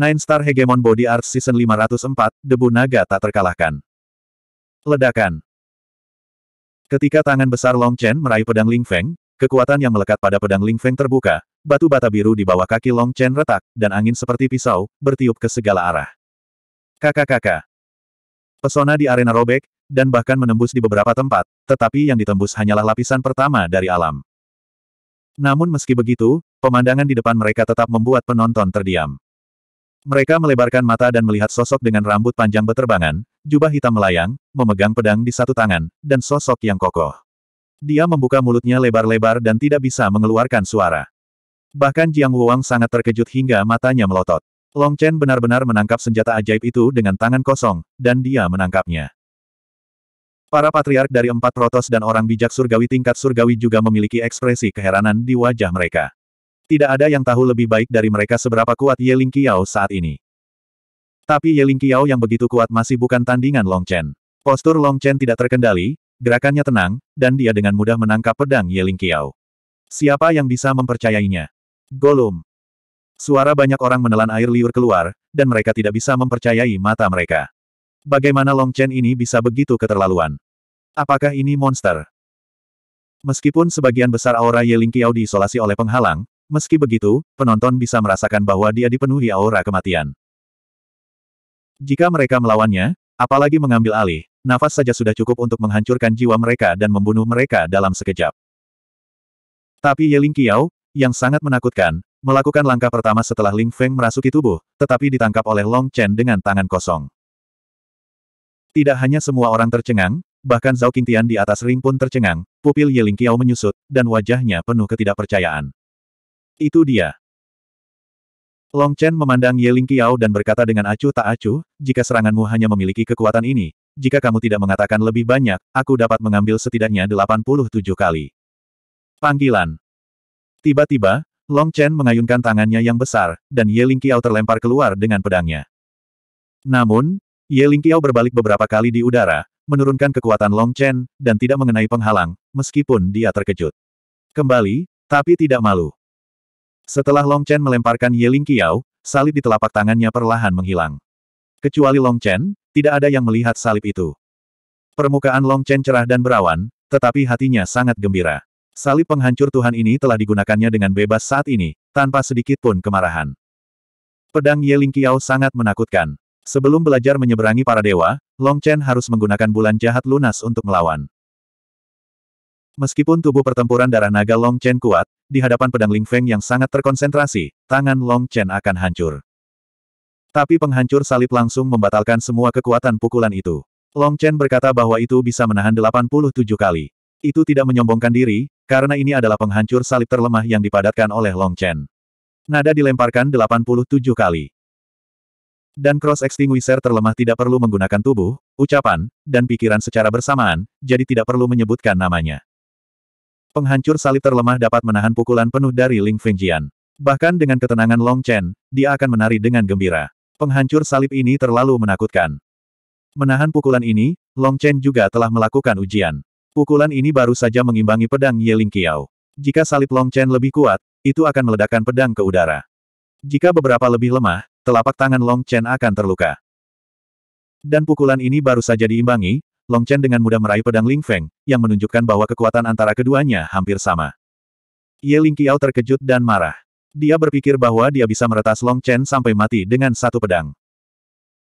Nine Star Hegemon Body Art Season 504, Debu Naga tak terkalahkan. Ledakan. Ketika tangan besar Long Chen meraih pedang Ling Feng, kekuatan yang melekat pada pedang Ling Feng terbuka, batu bata biru di bawah kaki Long Chen retak, dan angin seperti pisau, bertiup ke segala arah. Kakak-kakak. Pesona di arena robek, dan bahkan menembus di beberapa tempat, tetapi yang ditembus hanyalah lapisan pertama dari alam. Namun meski begitu, pemandangan di depan mereka tetap membuat penonton terdiam. Mereka melebarkan mata dan melihat sosok dengan rambut panjang beterbangan, jubah hitam melayang, memegang pedang di satu tangan, dan sosok yang kokoh. Dia membuka mulutnya lebar-lebar dan tidak bisa mengeluarkan suara. Bahkan Jiang Wuang sangat terkejut hingga matanya melotot. Long Chen benar-benar menangkap senjata ajaib itu dengan tangan kosong, dan dia menangkapnya. Para patriark dari empat protos dan orang bijak surgawi tingkat surgawi juga memiliki ekspresi keheranan di wajah mereka. Tidak ada yang tahu lebih baik dari mereka seberapa kuat Ye Ling Qiao saat ini. Tapi Ye Ling Qiao yang begitu kuat masih bukan tandingan Long Chen. Postur Long Chen tidak terkendali, gerakannya tenang, dan dia dengan mudah menangkap pedang Ye Ling Qiao. Siapa yang bisa mempercayainya? Golum. Suara banyak orang menelan air liur keluar, dan mereka tidak bisa mempercayai mata mereka. Bagaimana Long Chen ini bisa begitu keterlaluan? Apakah ini monster? Meskipun sebagian besar aura Ye Ling Qiao diisolasi oleh penghalang, Meski begitu, penonton bisa merasakan bahwa dia dipenuhi aura kematian. Jika mereka melawannya, apalagi mengambil alih, nafas saja sudah cukup untuk menghancurkan jiwa mereka dan membunuh mereka dalam sekejap. Tapi Ling Qiao, yang sangat menakutkan, melakukan langkah pertama setelah Ling Feng merasuki tubuh, tetapi ditangkap oleh Long Chen dengan tangan kosong. Tidak hanya semua orang tercengang, bahkan Zhao Qingtian di atas ring pun tercengang, pupil Ling Qiao menyusut, dan wajahnya penuh ketidakpercayaan. Itu dia. Long Chen memandang Ye Ling Qiao dan berkata dengan acuh tak acuh, jika seranganmu hanya memiliki kekuatan ini, jika kamu tidak mengatakan lebih banyak, aku dapat mengambil setidaknya 87 kali. Panggilan. Tiba-tiba, Long Chen mengayunkan tangannya yang besar, dan Ye Ling Qiao terlempar keluar dengan pedangnya. Namun, Ye Ling Qiao berbalik beberapa kali di udara, menurunkan kekuatan Long Chen, dan tidak mengenai penghalang, meskipun dia terkejut. Kembali, tapi tidak malu. Setelah Long Chen melemparkan Yeling Qiao, salib di telapak tangannya perlahan menghilang. Kecuali Long Chen, tidak ada yang melihat salib itu. Permukaan Long Chen cerah dan berawan, tetapi hatinya sangat gembira. Salib penghancur Tuhan ini telah digunakannya dengan bebas saat ini, tanpa sedikit pun kemarahan. Pedang Yeling Qiao sangat menakutkan. Sebelum belajar menyeberangi para dewa, Long Chen harus menggunakan bulan jahat lunas untuk melawan. Meskipun tubuh pertempuran darah naga Long Chen kuat, di hadapan pedang Ling Feng yang sangat terkonsentrasi, tangan Long Chen akan hancur. Tapi penghancur salib langsung membatalkan semua kekuatan pukulan itu. Long Chen berkata bahwa itu bisa menahan 87 kali. Itu tidak menyombongkan diri, karena ini adalah penghancur salib terlemah yang dipadatkan oleh Long Chen. Nada dilemparkan 87 kali dan cross extinguisher terlemah tidak perlu menggunakan tubuh, ucapan, dan pikiran secara bersamaan, jadi tidak perlu menyebutkan namanya. Penghancur salib terlemah dapat menahan pukulan penuh dari Ling Fengjian. Bahkan dengan ketenangan Long Chen, dia akan menari dengan gembira. Penghancur salib ini terlalu menakutkan. Menahan pukulan ini, Long Chen juga telah melakukan ujian. Pukulan ini baru saja mengimbangi pedang Ye Ling Qiao. Jika salib Long Chen lebih kuat, itu akan meledakkan pedang ke udara. Jika beberapa lebih lemah, telapak tangan Long Chen akan terluka. Dan pukulan ini baru saja diimbangi, Long Chen dengan mudah meraih pedang Ling Feng, yang menunjukkan bahwa kekuatan antara keduanya hampir sama. Ye Ling Qiao terkejut dan marah. Dia berpikir bahwa dia bisa meretas Long Chen sampai mati dengan satu pedang.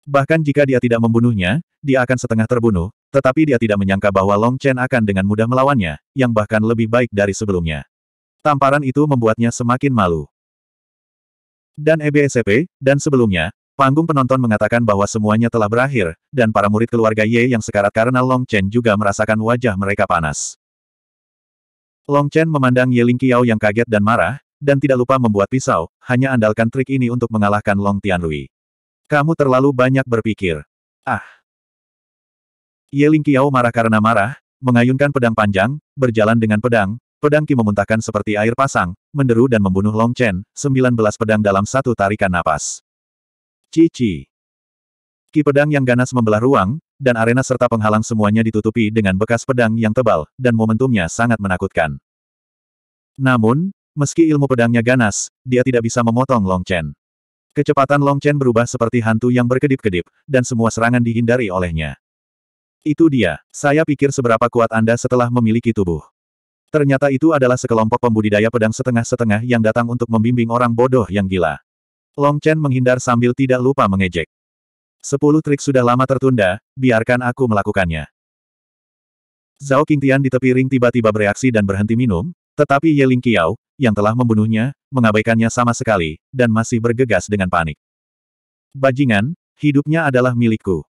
Bahkan jika dia tidak membunuhnya, dia akan setengah terbunuh, tetapi dia tidak menyangka bahwa Long Chen akan dengan mudah melawannya, yang bahkan lebih baik dari sebelumnya. Tamparan itu membuatnya semakin malu. Dan EBSP, dan sebelumnya, Panggung penonton mengatakan bahwa semuanya telah berakhir, dan para murid keluarga Ye yang sekarat karena Long Chen juga merasakan wajah mereka panas. Long Chen memandang Ye Ling Qiao yang kaget dan marah, dan tidak lupa membuat pisau, hanya andalkan trik ini untuk mengalahkan Long Tianrui. Kamu terlalu banyak berpikir. Ah! Ye Ling Qiao marah karena marah, mengayunkan pedang panjang, berjalan dengan pedang, pedang Ki memuntahkan seperti air pasang, menderu dan membunuh Long Chen, 19 pedang dalam satu tarikan napas. Cici. Ki pedang yang ganas membelah ruang, dan arena serta penghalang semuanya ditutupi dengan bekas pedang yang tebal, dan momentumnya sangat menakutkan. Namun, meski ilmu pedangnya ganas, dia tidak bisa memotong Long Chen. Kecepatan Long Chen berubah seperti hantu yang berkedip-kedip, dan semua serangan dihindari olehnya. Itu dia, saya pikir seberapa kuat Anda setelah memiliki tubuh. Ternyata itu adalah sekelompok pembudidaya pedang setengah-setengah yang datang untuk membimbing orang bodoh yang gila. Long Chen menghindar sambil tidak lupa mengejek. Sepuluh trik sudah lama tertunda, biarkan aku melakukannya. Zhao Qingtian di tepi ring tiba-tiba bereaksi dan berhenti minum, tetapi Ye Ling Qiao, yang telah membunuhnya, mengabaikannya sama sekali, dan masih bergegas dengan panik. Bajingan, hidupnya adalah milikku.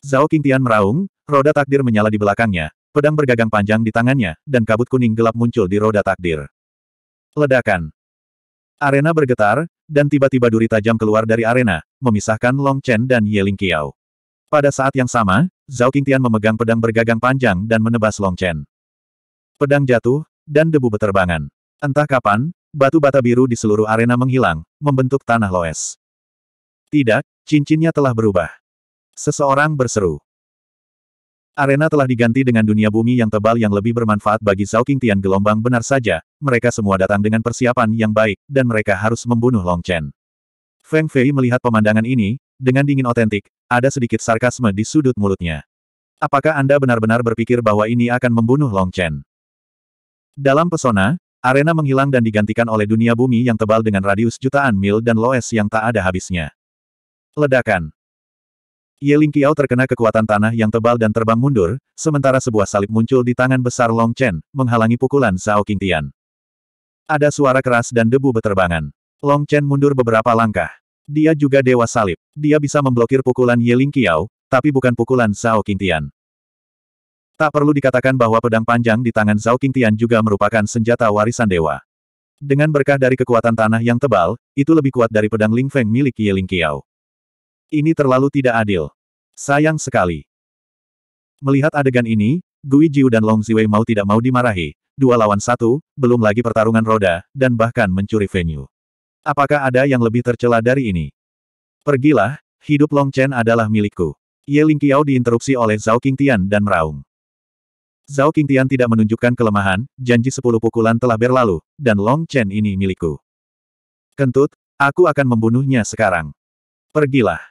Zhao Qingtian meraung, roda takdir menyala di belakangnya, pedang bergagang panjang di tangannya, dan kabut kuning gelap muncul di roda takdir. Ledakan. Arena bergetar, dan tiba-tiba duri tajam keluar dari arena, memisahkan Long Chen dan Ye Ling Qiao. Pada saat yang sama, Zhao Qingtian memegang pedang bergagang panjang dan menebas Long Chen. Pedang jatuh, dan debu beterbangan. Entah kapan, batu bata biru di seluruh arena menghilang, membentuk tanah loes. Tidak, cincinnya telah berubah. Seseorang berseru. Arena telah diganti dengan dunia bumi yang tebal yang lebih bermanfaat bagi Zhao Tian gelombang benar saja, mereka semua datang dengan persiapan yang baik, dan mereka harus membunuh Long Chen. Feng Fei melihat pemandangan ini, dengan dingin otentik, ada sedikit sarkasme di sudut mulutnya. Apakah Anda benar-benar berpikir bahwa ini akan membunuh Long Chen? Dalam pesona, arena menghilang dan digantikan oleh dunia bumi yang tebal dengan radius jutaan mil dan loes yang tak ada habisnya. Ledakan. Yeling Qiao terkena kekuatan tanah yang tebal dan terbang mundur, sementara sebuah salib muncul di tangan besar Long Chen, menghalangi pukulan Zhao Qingtian. Ada suara keras dan debu beterbangan. Long Chen mundur beberapa langkah. Dia juga dewa salib. Dia bisa memblokir pukulan Yeling Qiao, tapi bukan pukulan Zhao Qingtian. Tak perlu dikatakan bahwa pedang panjang di tangan Zhao Qingtian juga merupakan senjata warisan dewa. Dengan berkah dari kekuatan tanah yang tebal, itu lebih kuat dari pedang Ling Feng milik Yeling Qiao. Ini terlalu tidak adil. Sayang sekali. Melihat adegan ini, Gui Jiu dan Long Ziwei mau tidak mau dimarahi. Dua lawan satu, belum lagi pertarungan roda, dan bahkan mencuri venue. Apakah ada yang lebih tercela dari ini? Pergilah, hidup Long Chen adalah milikku. Ye Lingqiao diinterupsi oleh Zhao Qingtian dan meraung. Zhao Qingtian tidak menunjukkan kelemahan, janji sepuluh pukulan telah berlalu, dan Long Chen ini milikku. Kentut, aku akan membunuhnya sekarang. Pergilah.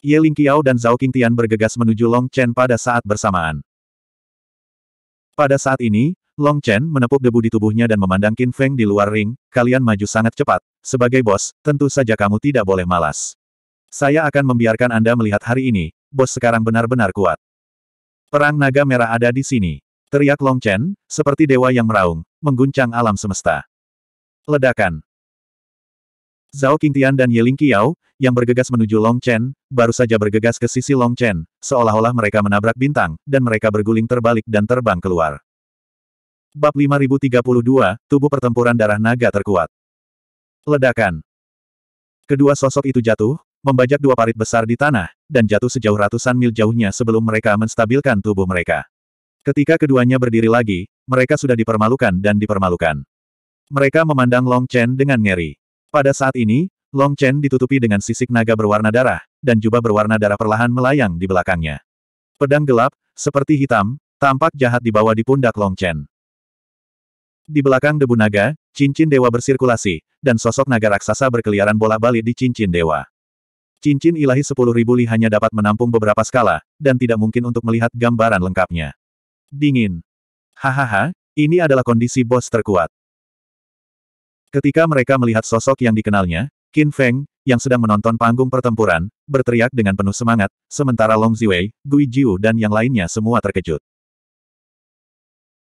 Ye Lingqiao dan Zhao Qingtian bergegas menuju Long Chen pada saat bersamaan. Pada saat ini, Long Chen menepuk debu di tubuhnya dan memandang Qin Feng di luar ring, kalian maju sangat cepat. Sebagai bos, tentu saja kamu tidak boleh malas. Saya akan membiarkan Anda melihat hari ini, bos sekarang benar-benar kuat. Perang naga merah ada di sini. Teriak Long Chen, seperti dewa yang meraung, mengguncang alam semesta. Ledakan. Zhao Qingtian dan Yiling Qiao, yang bergegas menuju Long Chen, baru saja bergegas ke sisi Long Chen, seolah-olah mereka menabrak bintang, dan mereka berguling terbalik dan terbang keluar. Bab 5032, Tubuh Pertempuran Darah Naga Terkuat. Ledakan. Kedua sosok itu jatuh, membajak dua parit besar di tanah, dan jatuh sejauh ratusan mil jauhnya sebelum mereka menstabilkan tubuh mereka. Ketika keduanya berdiri lagi, mereka sudah dipermalukan dan dipermalukan. Mereka memandang Long Chen dengan ngeri. Pada saat ini, Long Chen ditutupi dengan sisik naga berwarna darah, dan jubah berwarna darah perlahan melayang di belakangnya. Pedang gelap, seperti hitam, tampak jahat di bawah di pundak Long Chen. Di belakang debu naga, cincin dewa bersirkulasi, dan sosok naga raksasa berkeliaran bola-balik di cincin dewa. Cincin ilahi sepuluh ribu li hanya dapat menampung beberapa skala, dan tidak mungkin untuk melihat gambaran lengkapnya. Dingin. Hahaha, ini adalah kondisi bos terkuat. Ketika mereka melihat sosok yang dikenalnya, Qin Feng, yang sedang menonton panggung pertempuran, berteriak dengan penuh semangat, sementara Long Ziwei, Gui Jiu dan yang lainnya semua terkejut.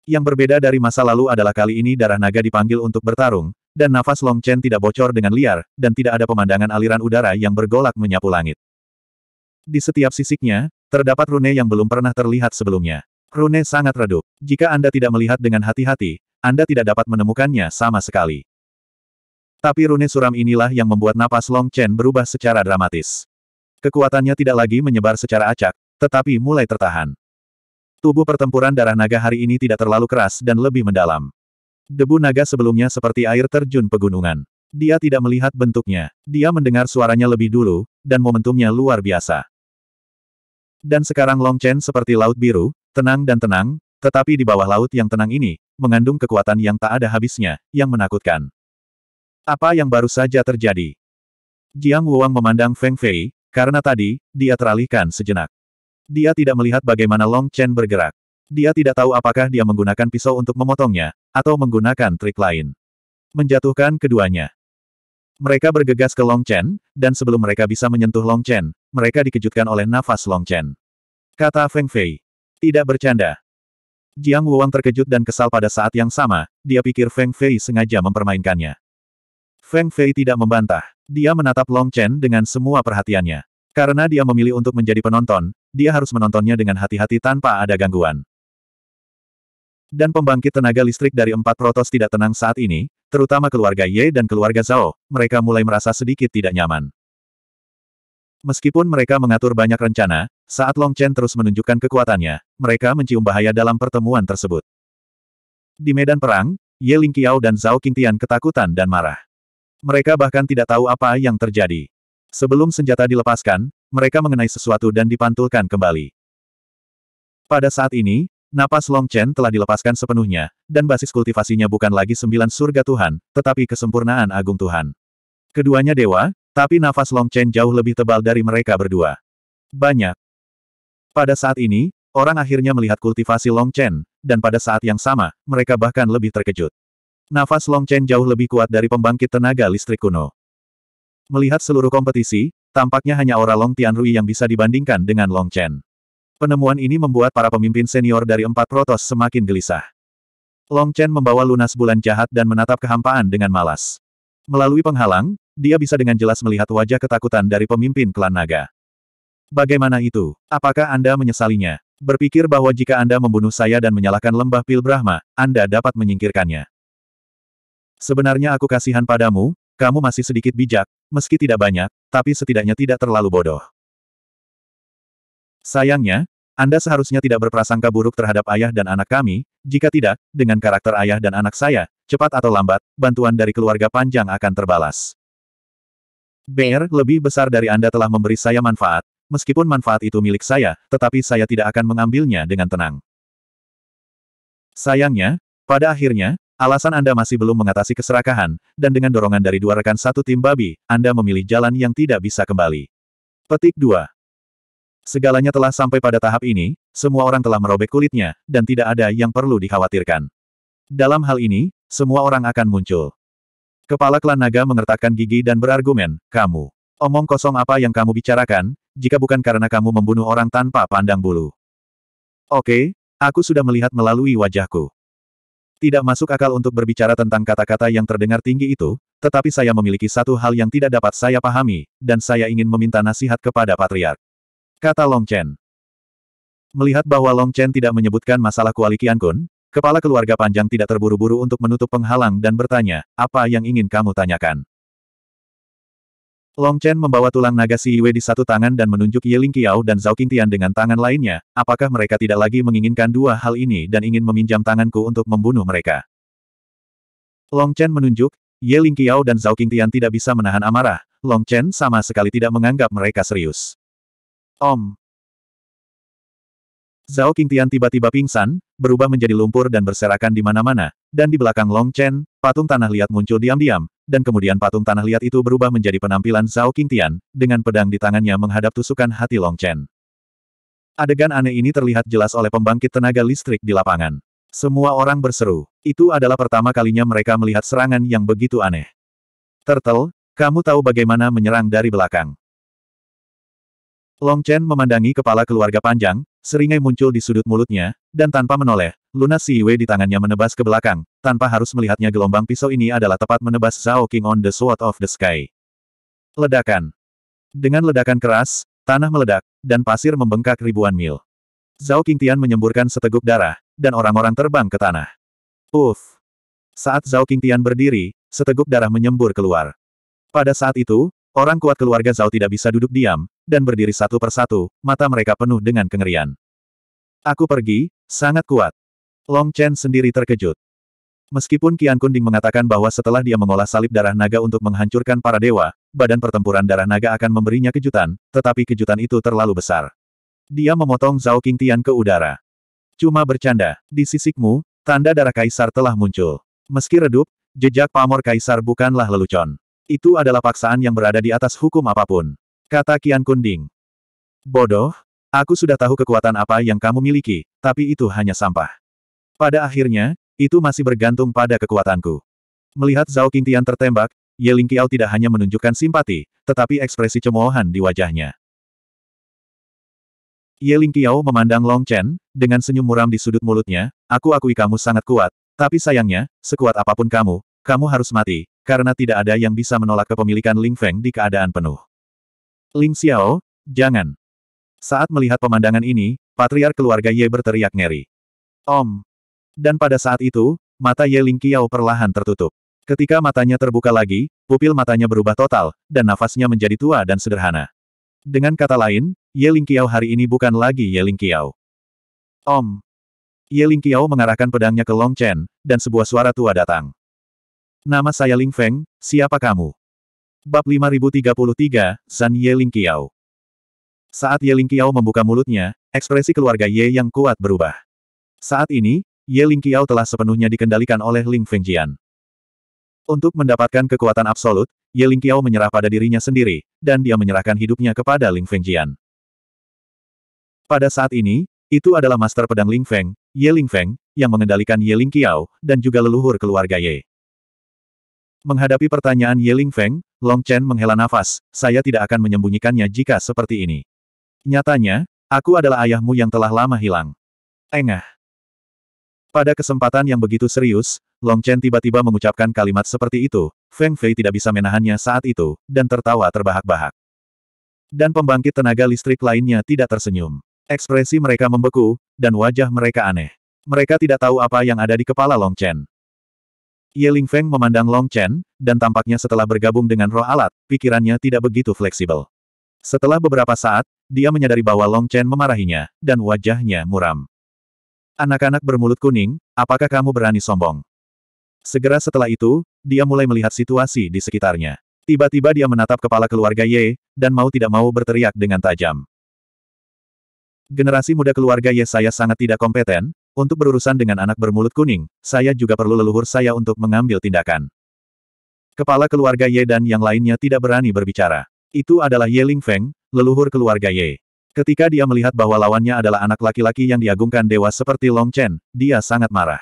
Yang berbeda dari masa lalu adalah kali ini darah naga dipanggil untuk bertarung, dan nafas Long Chen tidak bocor dengan liar, dan tidak ada pemandangan aliran udara yang bergolak menyapu langit. Di setiap sisiknya, terdapat rune yang belum pernah terlihat sebelumnya. Rune sangat redup. Jika Anda tidak melihat dengan hati-hati, Anda tidak dapat menemukannya sama sekali. Tapi rune suram inilah yang membuat napas Long Chen berubah secara dramatis. Kekuatannya tidak lagi menyebar secara acak, tetapi mulai tertahan. Tubuh pertempuran darah naga hari ini tidak terlalu keras dan lebih mendalam. Debu naga sebelumnya seperti air terjun pegunungan. Dia tidak melihat bentuknya, dia mendengar suaranya lebih dulu, dan momentumnya luar biasa. Dan sekarang Long Chen seperti laut biru, tenang dan tenang, tetapi di bawah laut yang tenang ini, mengandung kekuatan yang tak ada habisnya, yang menakutkan. Apa yang baru saja terjadi? Jiang Wuang memandang Feng Fei, karena tadi, dia teralihkan sejenak. Dia tidak melihat bagaimana Long Chen bergerak. Dia tidak tahu apakah dia menggunakan pisau untuk memotongnya, atau menggunakan trik lain. Menjatuhkan keduanya. Mereka bergegas ke Long Chen, dan sebelum mereka bisa menyentuh Long Chen, mereka dikejutkan oleh nafas Long Chen. Kata Feng Fei. Tidak bercanda. Jiang Wuang terkejut dan kesal pada saat yang sama, dia pikir Feng Fei sengaja mempermainkannya. Feng Fei tidak membantah. Dia menatap Long Chen dengan semua perhatiannya. Karena dia memilih untuk menjadi penonton, dia harus menontonnya dengan hati-hati tanpa ada gangguan. Dan pembangkit tenaga listrik dari empat protos tidak tenang saat ini, terutama keluarga Ye dan keluarga Zhao, mereka mulai merasa sedikit tidak nyaman. Meskipun mereka mengatur banyak rencana, saat Long Chen terus menunjukkan kekuatannya, mereka mencium bahaya dalam pertemuan tersebut. Di medan perang, Ye Lingqiao dan Zhao Qingtian ketakutan dan marah. Mereka bahkan tidak tahu apa yang terjadi. Sebelum senjata dilepaskan, mereka mengenai sesuatu dan dipantulkan kembali. Pada saat ini, napas Long Chen telah dilepaskan sepenuhnya, dan basis kultivasinya bukan lagi sembilan surga Tuhan, tetapi kesempurnaan agung Tuhan. Keduanya dewa, tapi nafas Long Chen jauh lebih tebal dari mereka berdua. Banyak. Pada saat ini, orang akhirnya melihat kultivasi Long Chen, dan pada saat yang sama, mereka bahkan lebih terkejut. Nafas Long Chen jauh lebih kuat dari pembangkit tenaga listrik kuno. Melihat seluruh kompetisi, tampaknya hanya aura Long Tianrui yang bisa dibandingkan dengan Long Chen. Penemuan ini membuat para pemimpin senior dari empat protos semakin gelisah. Long Chen membawa lunas bulan jahat dan menatap kehampaan dengan malas. Melalui penghalang, dia bisa dengan jelas melihat wajah ketakutan dari pemimpin klan naga. Bagaimana itu? Apakah Anda menyesalinya? Berpikir bahwa jika Anda membunuh saya dan menyalahkan lembah pil Brahma, Anda dapat menyingkirkannya. Sebenarnya aku kasihan padamu, kamu masih sedikit bijak, meski tidak banyak, tapi setidaknya tidak terlalu bodoh. Sayangnya, Anda seharusnya tidak berprasangka buruk terhadap ayah dan anak kami, jika tidak, dengan karakter ayah dan anak saya, cepat atau lambat, bantuan dari keluarga panjang akan terbalas. BR lebih besar dari Anda telah memberi saya manfaat, meskipun manfaat itu milik saya, tetapi saya tidak akan mengambilnya dengan tenang. Sayangnya, pada akhirnya, Alasan Anda masih belum mengatasi keserakahan, dan dengan dorongan dari dua rekan satu tim babi, Anda memilih jalan yang tidak bisa kembali. Petik 2. Segalanya telah sampai pada tahap ini, semua orang telah merobek kulitnya, dan tidak ada yang perlu dikhawatirkan. Dalam hal ini, semua orang akan muncul. Kepala klan naga mengertakkan gigi dan berargumen, kamu. Omong kosong apa yang kamu bicarakan, jika bukan karena kamu membunuh orang tanpa pandang bulu. Oke, aku sudah melihat melalui wajahku. Tidak masuk akal untuk berbicara tentang kata-kata yang terdengar tinggi itu, tetapi saya memiliki satu hal yang tidak dapat saya pahami, dan saya ingin meminta nasihat kepada Patriark. Kata Long Chen. Melihat bahwa Long Chen tidak menyebutkan masalah kuali Kun, kepala keluarga panjang tidak terburu-buru untuk menutup penghalang dan bertanya, apa yang ingin kamu tanyakan? Long Chen membawa tulang naga Si Yue di satu tangan dan menunjuk Ling Qiao dan Zhao Qingtian dengan tangan lainnya, apakah mereka tidak lagi menginginkan dua hal ini dan ingin meminjam tanganku untuk membunuh mereka? Long Chen menunjuk, Ling Qiao dan Zhao Qingtian tidak bisa menahan amarah, Long Chen sama sekali tidak menganggap mereka serius. Om, Zhao Qingtian tiba-tiba pingsan, berubah menjadi lumpur dan berserakan di mana-mana, dan di belakang Long Chen, patung tanah liat muncul diam-diam, dan kemudian patung tanah liat itu berubah menjadi penampilan Zhao Qingtian, dengan pedang di tangannya menghadap tusukan hati Long Chen. Adegan aneh ini terlihat jelas oleh pembangkit tenaga listrik di lapangan. Semua orang berseru. Itu adalah pertama kalinya mereka melihat serangan yang begitu aneh. Turtle, kamu tahu bagaimana menyerang dari belakang. Long Chen memandangi kepala keluarga panjang, seringai muncul di sudut mulutnya, dan tanpa menoleh, lunas Si Yue di tangannya menebas ke belakang, tanpa harus melihatnya gelombang pisau ini adalah tepat menebas Zhao King on the Sword of the Sky. Ledakan. Dengan ledakan keras, tanah meledak, dan pasir membengkak ribuan mil. Zhao Tian menyemburkan seteguk darah, dan orang-orang terbang ke tanah. Uff! Saat Zhao Tian berdiri, seteguk darah menyembur keluar. Pada saat itu, orang kuat keluarga Zhao tidak bisa duduk diam, dan berdiri satu persatu, mata mereka penuh dengan kengerian. Aku pergi, sangat kuat. Long Chen sendiri terkejut. Meskipun Qian Kunding mengatakan bahwa setelah dia mengolah salib darah naga untuk menghancurkan para dewa, badan pertempuran darah naga akan memberinya kejutan, tetapi kejutan itu terlalu besar. Dia memotong Zhao Tian ke udara. Cuma bercanda, di sisikmu, tanda darah kaisar telah muncul. Meski redup, jejak pamor kaisar bukanlah lelucon. Itu adalah paksaan yang berada di atas hukum apapun. Kata Kian Kunding. Bodoh, aku sudah tahu kekuatan apa yang kamu miliki, tapi itu hanya sampah. Pada akhirnya, itu masih bergantung pada kekuatanku. Melihat Zhao Qingtian tertembak, Ye Ling tidak hanya menunjukkan simpati, tetapi ekspresi cemoohan di wajahnya. Ye Ling memandang Long Chen, dengan senyum muram di sudut mulutnya, aku akui kamu sangat kuat, tapi sayangnya, sekuat apapun kamu, kamu harus mati, karena tidak ada yang bisa menolak kepemilikan Ling Feng di keadaan penuh. Ling Xiao, jangan. Saat melihat pemandangan ini, patriar keluarga Ye berteriak ngeri. Om. Dan pada saat itu, mata Ye Ling Qiao perlahan tertutup. Ketika matanya terbuka lagi, pupil matanya berubah total, dan nafasnya menjadi tua dan sederhana. Dengan kata lain, Ye Ling Qiao hari ini bukan lagi Ye Ling Qiao. Om. Ye Ling Qiao mengarahkan pedangnya ke Long Chen, dan sebuah suara tua datang. Nama saya Ling Feng, siapa kamu? Bab 5033, Zan Ling Qiao. Saat Ling Qiao membuka mulutnya, ekspresi keluarga Ye yang kuat berubah. Saat ini, Ye Ling Qiao telah sepenuhnya dikendalikan oleh Ling Feng Jian. Untuk mendapatkan kekuatan absolut, Ye Ling Qiao menyerah pada dirinya sendiri, dan dia menyerahkan hidupnya kepada Ling Feng Jian. Pada saat ini, itu adalah master pedang Ling Feng, Ye Ling Feng, yang mengendalikan Ye Ling Qiao, dan juga leluhur keluarga Ye. Menghadapi pertanyaan Yeling Feng, Long Chen menghela nafas, saya tidak akan menyembunyikannya jika seperti ini. Nyatanya, aku adalah ayahmu yang telah lama hilang. Engah. Pada kesempatan yang begitu serius, Long Chen tiba-tiba mengucapkan kalimat seperti itu, Feng Fei tidak bisa menahannya saat itu, dan tertawa terbahak-bahak. Dan pembangkit tenaga listrik lainnya tidak tersenyum. Ekspresi mereka membeku, dan wajah mereka aneh. Mereka tidak tahu apa yang ada di kepala Long Chen. Ling Feng memandang Long Chen, dan tampaknya setelah bergabung dengan roh alat, pikirannya tidak begitu fleksibel. Setelah beberapa saat, dia menyadari bahwa Long Chen memarahinya, dan wajahnya muram. Anak-anak bermulut kuning, apakah kamu berani sombong? Segera setelah itu, dia mulai melihat situasi di sekitarnya. Tiba-tiba dia menatap kepala keluarga Ye, dan mau tidak mau berteriak dengan tajam. Generasi muda keluarga Ye saya sangat tidak kompeten, untuk berurusan dengan anak bermulut kuning, saya juga perlu leluhur saya untuk mengambil tindakan. Kepala keluarga Ye dan yang lainnya tidak berani berbicara. Itu adalah Ye Ling Feng, leluhur keluarga Ye. Ketika dia melihat bahwa lawannya adalah anak laki-laki yang diagungkan dewa seperti Long Chen, dia sangat marah.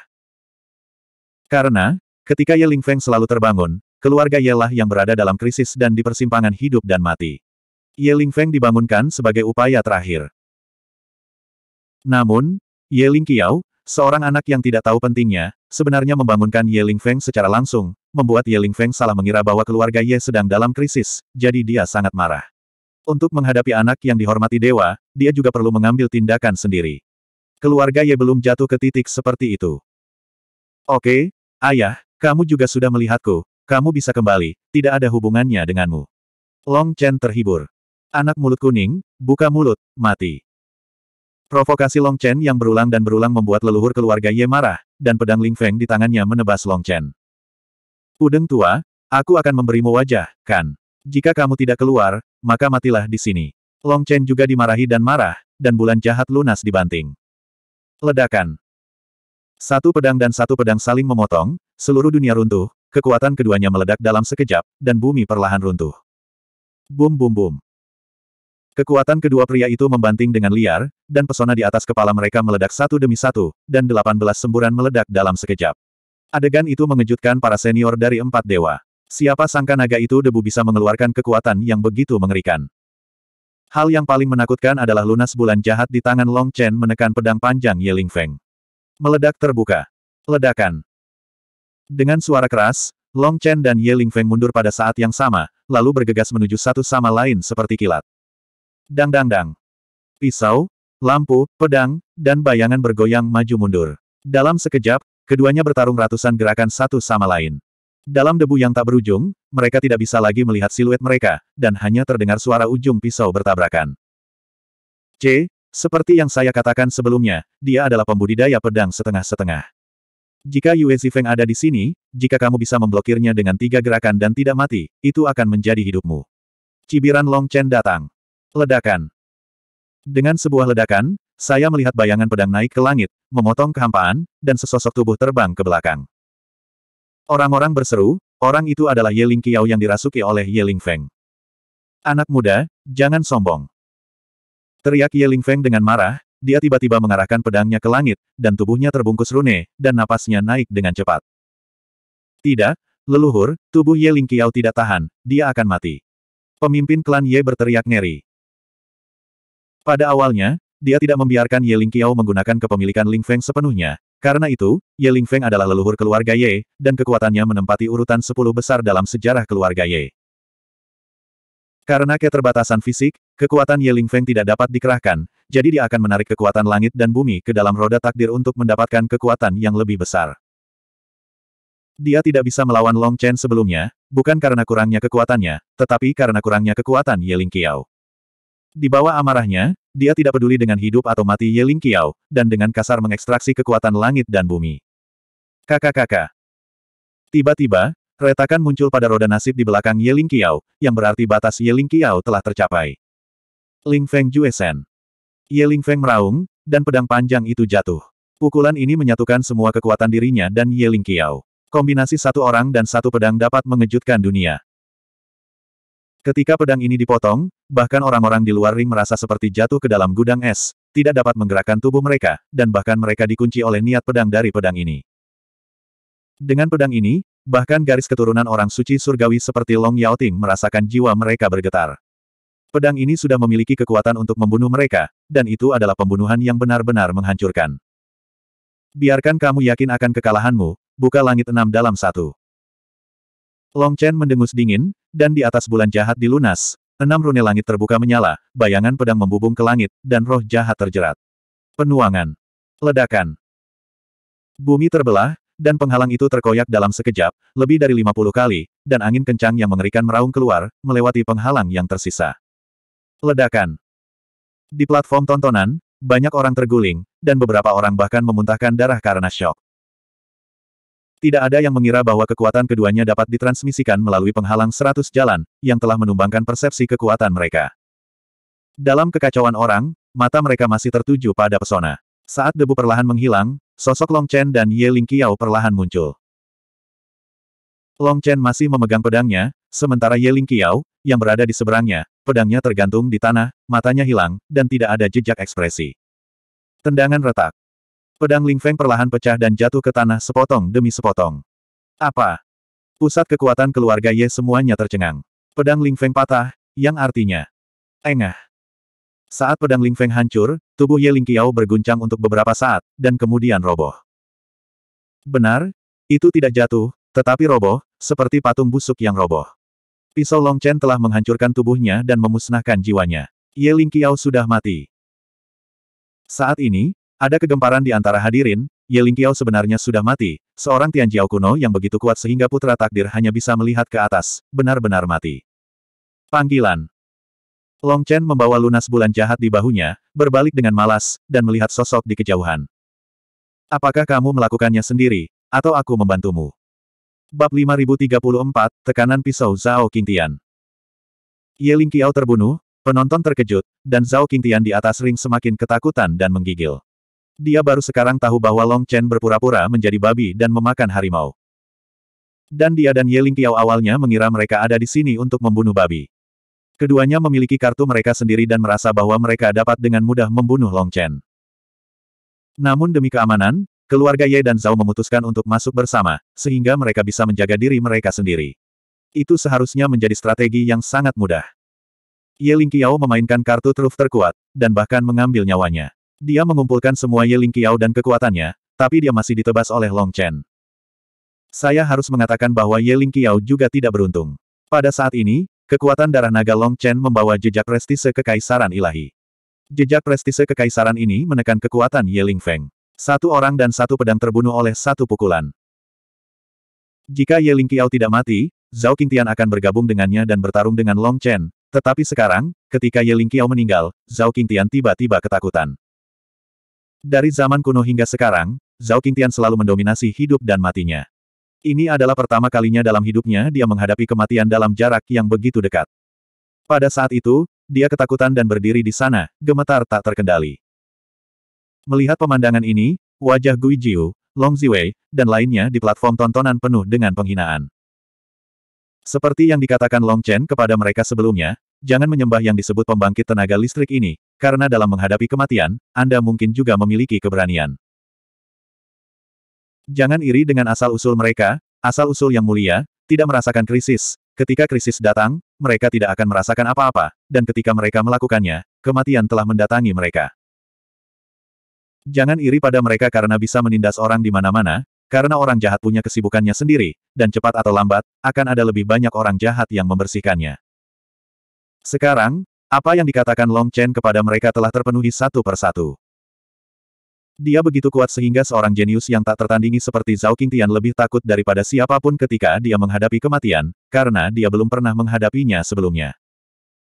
Karena, ketika Ye Ling Feng selalu terbangun, keluarga Ye lah yang berada dalam krisis dan di persimpangan hidup dan mati. Ye Ling Feng dibangunkan sebagai upaya terakhir. Namun, Ling Qiao, seorang anak yang tidak tahu pentingnya, sebenarnya membangunkan Ling Feng secara langsung, membuat Ling Feng salah mengira bahwa keluarga Ye sedang dalam krisis, jadi dia sangat marah. Untuk menghadapi anak yang dihormati dewa, dia juga perlu mengambil tindakan sendiri. Keluarga Ye belum jatuh ke titik seperti itu. Oke, ayah, kamu juga sudah melihatku, kamu bisa kembali, tidak ada hubungannya denganmu. Long Chen terhibur. Anak mulut kuning, buka mulut, mati. Provokasi Long Chen yang berulang dan berulang membuat leluhur keluarga Ye marah, dan pedang Ling Feng di tangannya menebas Long Chen. Udeng tua, aku akan memberimu wajah, kan? Jika kamu tidak keluar, maka matilah di sini. Long Chen juga dimarahi dan marah, dan bulan jahat lunas dibanting. Ledakan. Satu pedang dan satu pedang saling memotong, seluruh dunia runtuh, kekuatan keduanya meledak dalam sekejap, dan bumi perlahan runtuh. Bum bum bum. Kekuatan kedua pria itu membanting dengan liar, dan pesona di atas kepala mereka meledak satu demi satu, dan delapan belas semburan meledak dalam sekejap. Adegan itu mengejutkan para senior dari empat dewa. Siapa sangka naga itu debu bisa mengeluarkan kekuatan yang begitu mengerikan. Hal yang paling menakutkan adalah lunas bulan jahat di tangan Long Chen menekan pedang panjang Ling Feng. Meledak terbuka. Ledakan. Dengan suara keras, Long Chen dan Ye Ling Feng mundur pada saat yang sama, lalu bergegas menuju satu sama lain seperti kilat. Dang-dang-dang. Pisau, lampu, pedang, dan bayangan bergoyang maju mundur. Dalam sekejap, keduanya bertarung ratusan gerakan satu sama lain. Dalam debu yang tak berujung, mereka tidak bisa lagi melihat siluet mereka, dan hanya terdengar suara ujung pisau bertabrakan. C. Seperti yang saya katakan sebelumnya, dia adalah pembudidaya pedang setengah-setengah. Jika Yue Zifeng ada di sini, jika kamu bisa memblokirnya dengan tiga gerakan dan tidak mati, itu akan menjadi hidupmu. Cibiran Long Chen datang. Ledakan. Dengan sebuah ledakan, saya melihat bayangan pedang naik ke langit, memotong kehampaan, dan sesosok tubuh terbang ke belakang. Orang-orang berseru, orang itu adalah Yeling Kiao yang dirasuki oleh Yeling Feng. Anak muda, jangan sombong. Teriak Yeling Feng dengan marah, dia tiba-tiba mengarahkan pedangnya ke langit, dan tubuhnya terbungkus rune, dan napasnya naik dengan cepat. Tidak, leluhur, tubuh Ye Ling Qiao tidak tahan, dia akan mati. Pemimpin klan Ye berteriak ngeri. Pada awalnya, dia tidak membiarkan Ye Ling Qiao menggunakan kepemilikan Ling Feng sepenuhnya. Karena itu, Ye Ling Feng adalah leluhur keluarga Ye, dan kekuatannya menempati urutan 10 besar dalam sejarah keluarga Ye. Karena keterbatasan fisik, kekuatan Ye Ling Feng tidak dapat dikerahkan, jadi dia akan menarik kekuatan langit dan bumi ke dalam roda takdir untuk mendapatkan kekuatan yang lebih besar. Dia tidak bisa melawan Long Chen sebelumnya, bukan karena kurangnya kekuatannya, tetapi karena kurangnya kekuatan Ye Ling Qiao. Di bawah amarahnya, dia tidak peduli dengan hidup atau mati Yeling Qiao, dan dengan kasar mengekstraksi kekuatan langit dan bumi. Kakak-kakak. Tiba-tiba, retakan muncul pada roda nasib di belakang Yeling Qiao, yang berarti batas Yeling Qiao telah tercapai. Ling Feng Juesen. Yeling Feng meraung, dan pedang panjang itu jatuh. Pukulan ini menyatukan semua kekuatan dirinya dan Yeling Qiao. Kombinasi satu orang dan satu pedang dapat mengejutkan dunia. Ketika pedang ini dipotong, bahkan orang-orang di luar ring merasa seperti jatuh ke dalam gudang es, tidak dapat menggerakkan tubuh mereka, dan bahkan mereka dikunci oleh niat pedang dari pedang ini. Dengan pedang ini, bahkan garis keturunan orang suci surgawi seperti Long Yaoting merasakan jiwa mereka bergetar. Pedang ini sudah memiliki kekuatan untuk membunuh mereka, dan itu adalah pembunuhan yang benar-benar menghancurkan. Biarkan kamu yakin akan kekalahanmu, buka langit enam dalam satu. Long Chen mendengus dingin, dan di atas bulan jahat di Lunas, enam rune langit terbuka menyala, bayangan pedang membubung ke langit, dan roh jahat terjerat. Penuangan. Ledakan. Bumi terbelah, dan penghalang itu terkoyak dalam sekejap, lebih dari 50 kali, dan angin kencang yang mengerikan meraung keluar, melewati penghalang yang tersisa. Ledakan. Di platform tontonan, banyak orang terguling, dan beberapa orang bahkan memuntahkan darah karena shock. Tidak ada yang mengira bahwa kekuatan keduanya dapat ditransmisikan melalui penghalang seratus jalan, yang telah menumbangkan persepsi kekuatan mereka. Dalam kekacauan orang, mata mereka masih tertuju pada pesona. Saat debu perlahan menghilang, sosok Long Chen dan Ye Ling Qiao perlahan muncul. Long Chen masih memegang pedangnya, sementara Ye Ling Qiao, yang berada di seberangnya, pedangnya tergantung di tanah, matanya hilang, dan tidak ada jejak ekspresi. Tendangan retak. Pedang Ling Feng perlahan pecah dan jatuh ke tanah sepotong demi sepotong. Apa? Pusat kekuatan keluarga Ye semuanya tercengang. Pedang Ling Feng patah, yang artinya engah. Saat pedang Ling Feng hancur, tubuh Ye Ling Qiao berguncang untuk beberapa saat, dan kemudian roboh. Benar, itu tidak jatuh, tetapi roboh, seperti patung busuk yang roboh. Pisau Long Chen telah menghancurkan tubuhnya dan memusnahkan jiwanya. Ye Ling Qiao sudah mati. Saat ini, ada kegemparan di antara hadirin, Ye Lingqiao sebenarnya sudah mati, seorang Tianjiao kuno yang begitu kuat sehingga putra takdir hanya bisa melihat ke atas, benar-benar mati. Panggilan Long Chen membawa lunas bulan jahat di bahunya, berbalik dengan malas, dan melihat sosok di kejauhan. Apakah kamu melakukannya sendiri, atau aku membantumu? Bab 5034, Tekanan Pisau Zhao Qingtian Ye Lingqiao terbunuh, penonton terkejut, dan Zhao Qingtian di atas ring semakin ketakutan dan menggigil. Dia baru sekarang tahu bahwa Long Chen berpura-pura menjadi babi dan memakan harimau. Dan dia dan Ling Piao awalnya mengira mereka ada di sini untuk membunuh babi. Keduanya memiliki kartu mereka sendiri dan merasa bahwa mereka dapat dengan mudah membunuh Long Chen. Namun demi keamanan, keluarga Ye dan Zhao memutuskan untuk masuk bersama, sehingga mereka bisa menjaga diri mereka sendiri. Itu seharusnya menjadi strategi yang sangat mudah. Ye Ling Qiao memainkan kartu truf terkuat, dan bahkan mengambil nyawanya. Dia mengumpulkan semua Yeling Qiao dan kekuatannya, tapi dia masih ditebas oleh Long Chen. Saya harus mengatakan bahwa Yeling Qiao juga tidak beruntung. Pada saat ini, kekuatan darah naga Long Chen membawa jejak prestise kekaisaran ilahi. Jejak prestise kekaisaran ini menekan kekuatan Yeling Feng. Satu orang dan satu pedang terbunuh oleh satu pukulan. Jika Yeling Qiao tidak mati, Zhao Qingtian akan bergabung dengannya dan bertarung dengan Long Chen, tetapi sekarang, ketika Yeling Qiao meninggal, Zhao Qingtian tiba-tiba ketakutan. Dari zaman kuno hingga sekarang, Zhao Qingtian selalu mendominasi hidup dan matinya. Ini adalah pertama kalinya dalam hidupnya dia menghadapi kematian dalam jarak yang begitu dekat. Pada saat itu, dia ketakutan dan berdiri di sana, gemetar tak terkendali. Melihat pemandangan ini, wajah Gui Jiu, Long Ziwei, dan lainnya di platform tontonan penuh dengan penghinaan. Seperti yang dikatakan Long Chen kepada mereka sebelumnya, jangan menyembah yang disebut pembangkit tenaga listrik ini, karena dalam menghadapi kematian, Anda mungkin juga memiliki keberanian. Jangan iri dengan asal-usul mereka, asal-usul yang mulia, tidak merasakan krisis. Ketika krisis datang, mereka tidak akan merasakan apa-apa, dan ketika mereka melakukannya, kematian telah mendatangi mereka. Jangan iri pada mereka karena bisa menindas orang di mana-mana, karena orang jahat punya kesibukannya sendiri, dan cepat atau lambat, akan ada lebih banyak orang jahat yang membersihkannya. Sekarang, apa yang dikatakan Long Chen kepada mereka telah terpenuhi satu persatu. Dia begitu kuat sehingga seorang jenius yang tak tertandingi seperti Zhao Qingtian lebih takut daripada siapapun ketika dia menghadapi kematian, karena dia belum pernah menghadapinya sebelumnya.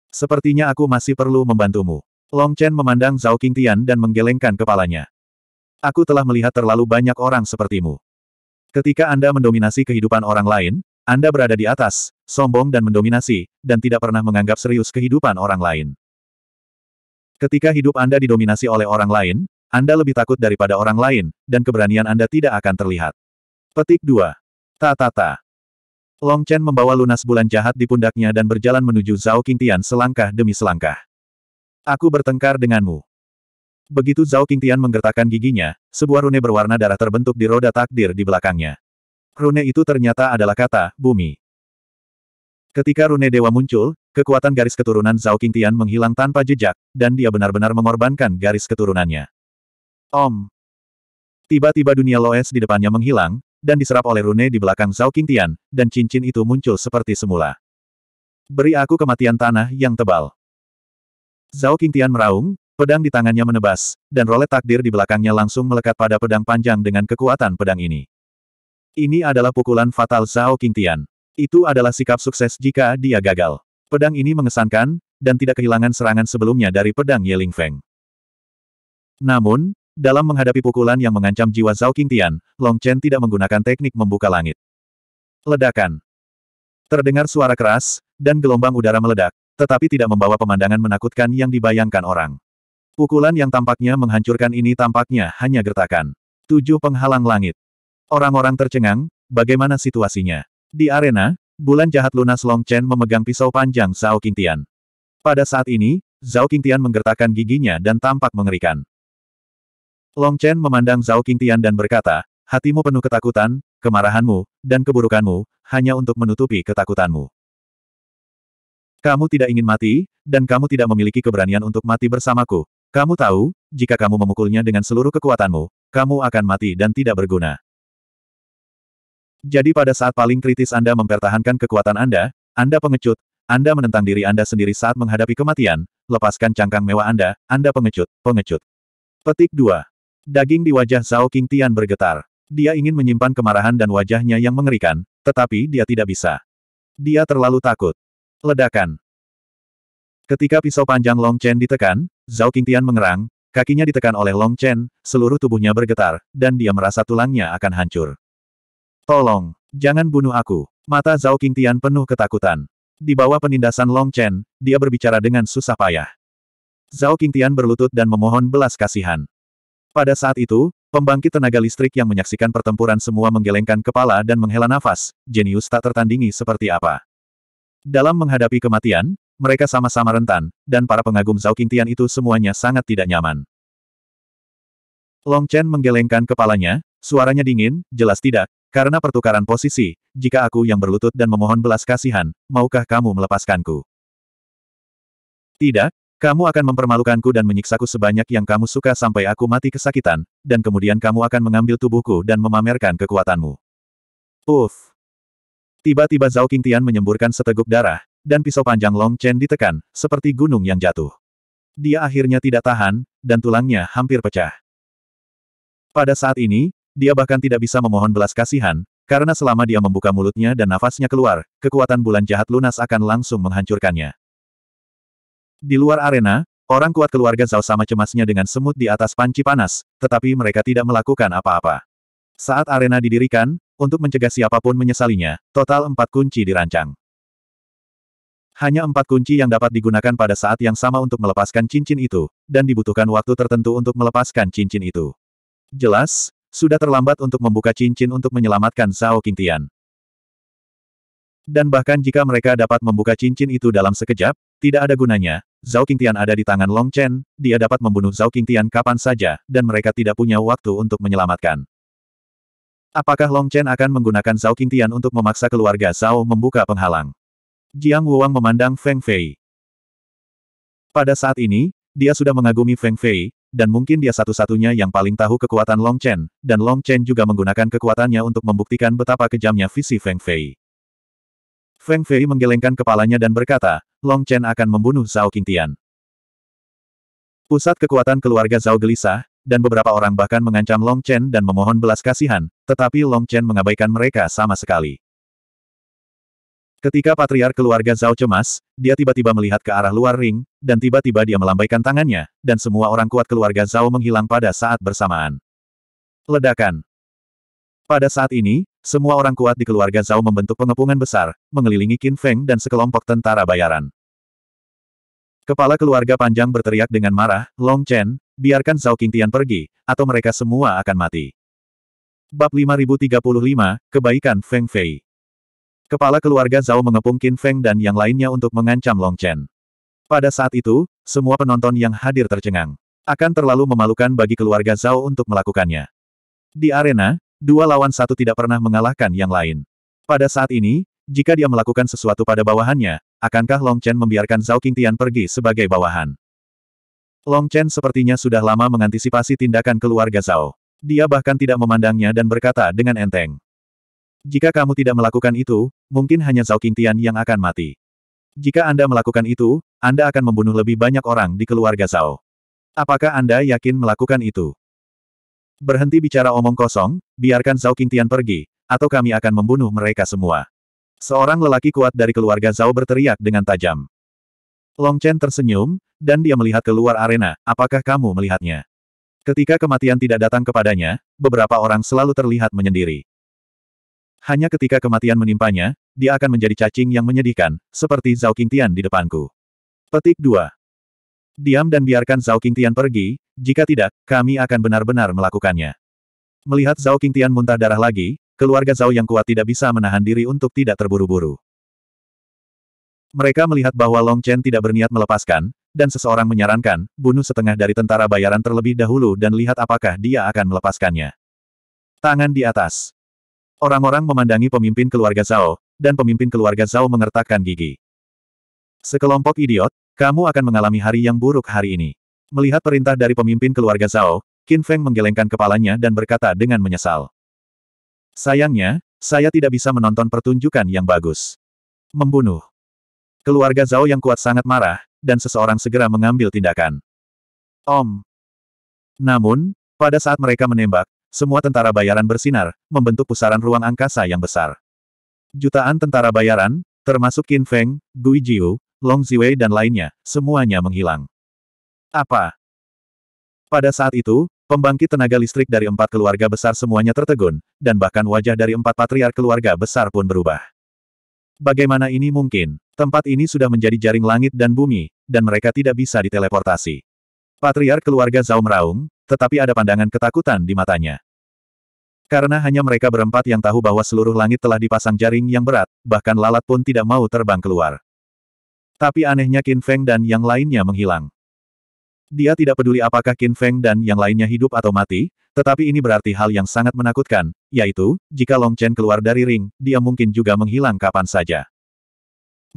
Sepertinya aku masih perlu membantumu. Long Chen memandang Zhao Qingtian dan menggelengkan kepalanya. Aku telah melihat terlalu banyak orang sepertimu. Ketika Anda mendominasi kehidupan orang lain, anda berada di atas, sombong dan mendominasi, dan tidak pernah menganggap serius kehidupan orang lain. Ketika hidup Anda didominasi oleh orang lain, Anda lebih takut daripada orang lain, dan keberanian Anda tidak akan terlihat. Petik 2. Ta-ta-ta. Long Chen membawa lunas bulan jahat di pundaknya dan berjalan menuju Zhao Qingtian selangkah demi selangkah. Aku bertengkar denganmu. Begitu Zhao Qingtian menggertakkan giginya, sebuah rune berwarna darah terbentuk di roda takdir di belakangnya. Rune itu ternyata adalah kata, bumi. Ketika rune dewa muncul, kekuatan garis keturunan Zhao Qingtian menghilang tanpa jejak, dan dia benar-benar mengorbankan garis keturunannya. Om. Tiba-tiba dunia Loes di depannya menghilang, dan diserap oleh rune di belakang Zhao Qingtian, dan cincin itu muncul seperti semula. Beri aku kematian tanah yang tebal. Zhao Qingtian meraung, pedang di tangannya menebas, dan rolet takdir di belakangnya langsung melekat pada pedang panjang dengan kekuatan pedang ini. Ini adalah pukulan fatal Zhao Qingtian. Itu adalah sikap sukses jika dia gagal. Pedang ini mengesankan, dan tidak kehilangan serangan sebelumnya dari pedang Yeling Feng. Namun, dalam menghadapi pukulan yang mengancam jiwa Zhao Qingtian, Long Chen tidak menggunakan teknik membuka langit. Ledakan. Terdengar suara keras, dan gelombang udara meledak, tetapi tidak membawa pemandangan menakutkan yang dibayangkan orang. Pukulan yang tampaknya menghancurkan ini tampaknya hanya gertakan. Tujuh penghalang langit. Orang-orang tercengang, bagaimana situasinya? Di arena, bulan jahat lunas Long Chen memegang pisau panjang Zhao Qingtian. Pada saat ini, Zhao Qingtian menggertakkan giginya dan tampak mengerikan. Long Chen memandang Zhao Qingtian dan berkata, hatimu penuh ketakutan, kemarahanmu, dan keburukanmu, hanya untuk menutupi ketakutanmu. Kamu tidak ingin mati, dan kamu tidak memiliki keberanian untuk mati bersamaku. Kamu tahu, jika kamu memukulnya dengan seluruh kekuatanmu, kamu akan mati dan tidak berguna. Jadi pada saat paling kritis Anda mempertahankan kekuatan Anda, Anda pengecut, Anda menentang diri Anda sendiri saat menghadapi kematian, lepaskan cangkang mewah Anda, Anda pengecut, pengecut. Petik 2. Daging di wajah Zhao King Tian bergetar. Dia ingin menyimpan kemarahan dan wajahnya yang mengerikan, tetapi dia tidak bisa. Dia terlalu takut. Ledakan. Ketika pisau panjang Long Chen ditekan, Zhao Tian mengerang, kakinya ditekan oleh Long Chen, seluruh tubuhnya bergetar, dan dia merasa tulangnya akan hancur. Tolong, jangan bunuh aku. Mata Zhao Qingtian penuh ketakutan. Di bawah penindasan Long Chen, dia berbicara dengan susah payah. Zhao Qingtian berlutut dan memohon belas kasihan. Pada saat itu, pembangkit tenaga listrik yang menyaksikan pertempuran semua menggelengkan kepala dan menghela nafas, jenius tak tertandingi seperti apa. Dalam menghadapi kematian, mereka sama-sama rentan, dan para pengagum Zhao Qingtian itu semuanya sangat tidak nyaman. Long Chen menggelengkan kepalanya, suaranya dingin, jelas tidak, karena pertukaran posisi, jika aku yang berlutut dan memohon belas kasihan, maukah kamu melepaskanku? Tidak, kamu akan mempermalukanku dan menyiksaku sebanyak yang kamu suka sampai aku mati kesakitan, dan kemudian kamu akan mengambil tubuhku dan memamerkan kekuatanmu. Uff. Tiba-tiba Zhao Qingtian menyemburkan seteguk darah, dan pisau panjang Long Chen ditekan, seperti gunung yang jatuh. Dia akhirnya tidak tahan, dan tulangnya hampir pecah. Pada saat ini, dia bahkan tidak bisa memohon belas kasihan, karena selama dia membuka mulutnya dan nafasnya keluar, kekuatan bulan jahat lunas akan langsung menghancurkannya. Di luar arena, orang kuat keluarga Zhao sama cemasnya dengan semut di atas panci panas, tetapi mereka tidak melakukan apa-apa. Saat arena didirikan, untuk mencegah siapapun menyesalinya, total empat kunci dirancang. Hanya empat kunci yang dapat digunakan pada saat yang sama untuk melepaskan cincin itu, dan dibutuhkan waktu tertentu untuk melepaskan cincin itu. Jelas, sudah terlambat untuk membuka cincin untuk menyelamatkan Zhao Qingtian. Dan bahkan jika mereka dapat membuka cincin itu dalam sekejap, tidak ada gunanya, Zhao Qingtian ada di tangan Long Chen, dia dapat membunuh Zhao Qingtian kapan saja, dan mereka tidak punya waktu untuk menyelamatkan. Apakah Long Chen akan menggunakan Zhao Qingtian untuk memaksa keluarga Zhao membuka penghalang? Jiang Wuang memandang Feng Fei. Pada saat ini, dia sudah mengagumi Feng Fei, dan mungkin dia satu-satunya yang paling tahu kekuatan Long Chen, dan Long Chen juga menggunakan kekuatannya untuk membuktikan betapa kejamnya visi Feng Fei. Feng Fei menggelengkan kepalanya dan berkata, Long Chen akan membunuh Zhao Qingtian. Pusat kekuatan keluarga Zhao gelisah, dan beberapa orang bahkan mengancam Long Chen dan memohon belas kasihan, tetapi Long Chen mengabaikan mereka sama sekali. Ketika patriar keluarga Zhao cemas, dia tiba-tiba melihat ke arah luar ring, dan tiba-tiba dia melambaikan tangannya, dan semua orang kuat keluarga Zhao menghilang pada saat bersamaan. Ledakan. Pada saat ini, semua orang kuat di keluarga Zhao membentuk pengepungan besar, mengelilingi Qin Feng dan sekelompok tentara bayaran. Kepala keluarga panjang berteriak dengan marah, Long Chen, biarkan Zhao Qingtian pergi, atau mereka semua akan mati. Bab 5035, Kebaikan Feng Fei Kepala keluarga Zhao mengepung Qin Feng dan yang lainnya untuk mengancam Long Chen. Pada saat itu, semua penonton yang hadir tercengang. Akan terlalu memalukan bagi keluarga Zhao untuk melakukannya. Di arena, dua lawan satu tidak pernah mengalahkan yang lain. Pada saat ini, jika dia melakukan sesuatu pada bawahannya, akankah Long Chen membiarkan Zhao Qingtian pergi sebagai bawahan? Long Chen sepertinya sudah lama mengantisipasi tindakan keluarga Zhao. Dia bahkan tidak memandangnya dan berkata dengan enteng. Jika kamu tidak melakukan itu, mungkin hanya Zhao Qingtian yang akan mati. Jika Anda melakukan itu, Anda akan membunuh lebih banyak orang di keluarga Zhao. Apakah Anda yakin melakukan itu? Berhenti bicara omong kosong, biarkan Zhao Qingtian pergi, atau kami akan membunuh mereka semua. Seorang lelaki kuat dari keluarga Zhao berteriak dengan tajam. Long Chen tersenyum, dan dia melihat keluar arena, apakah kamu melihatnya? Ketika kematian tidak datang kepadanya, beberapa orang selalu terlihat menyendiri. Hanya ketika kematian menimpanya, dia akan menjadi cacing yang menyedihkan, seperti Zhao Qingtian di depanku. Petik 2. Diam dan biarkan Zhao Qingtian pergi, jika tidak, kami akan benar-benar melakukannya. Melihat Zhao Qingtian muntah darah lagi, keluarga Zhao yang kuat tidak bisa menahan diri untuk tidak terburu-buru. Mereka melihat bahwa Long Chen tidak berniat melepaskan, dan seseorang menyarankan, bunuh setengah dari tentara bayaran terlebih dahulu dan lihat apakah dia akan melepaskannya. Tangan di atas. Orang-orang memandangi pemimpin keluarga Zhao, dan pemimpin keluarga Zhao mengertakkan gigi. Sekelompok idiot, kamu akan mengalami hari yang buruk hari ini. Melihat perintah dari pemimpin keluarga Zhao, Qin Feng menggelengkan kepalanya dan berkata dengan menyesal. Sayangnya, saya tidak bisa menonton pertunjukan yang bagus. Membunuh. Keluarga Zhao yang kuat sangat marah, dan seseorang segera mengambil tindakan. Om. Namun, pada saat mereka menembak, semua tentara bayaran bersinar, membentuk pusaran ruang angkasa yang besar. Jutaan tentara bayaran, termasuk Qin Feng, Gui Jiu, Long Ziwei dan lainnya, semuanya menghilang. Apa? Pada saat itu, pembangkit tenaga listrik dari empat keluarga besar semuanya tertegun, dan bahkan wajah dari empat patriar keluarga besar pun berubah. Bagaimana ini mungkin? Tempat ini sudah menjadi jaring langit dan bumi, dan mereka tidak bisa diteleportasi. Patriar keluarga Zhao meraung, tetapi ada pandangan ketakutan di matanya. Karena hanya mereka berempat yang tahu bahwa seluruh langit telah dipasang jaring yang berat, bahkan lalat pun tidak mau terbang keluar. Tapi anehnya Qin Feng dan yang lainnya menghilang. Dia tidak peduli apakah Qin Feng dan yang lainnya hidup atau mati, tetapi ini berarti hal yang sangat menakutkan, yaitu, jika Long Chen keluar dari ring, dia mungkin juga menghilang kapan saja.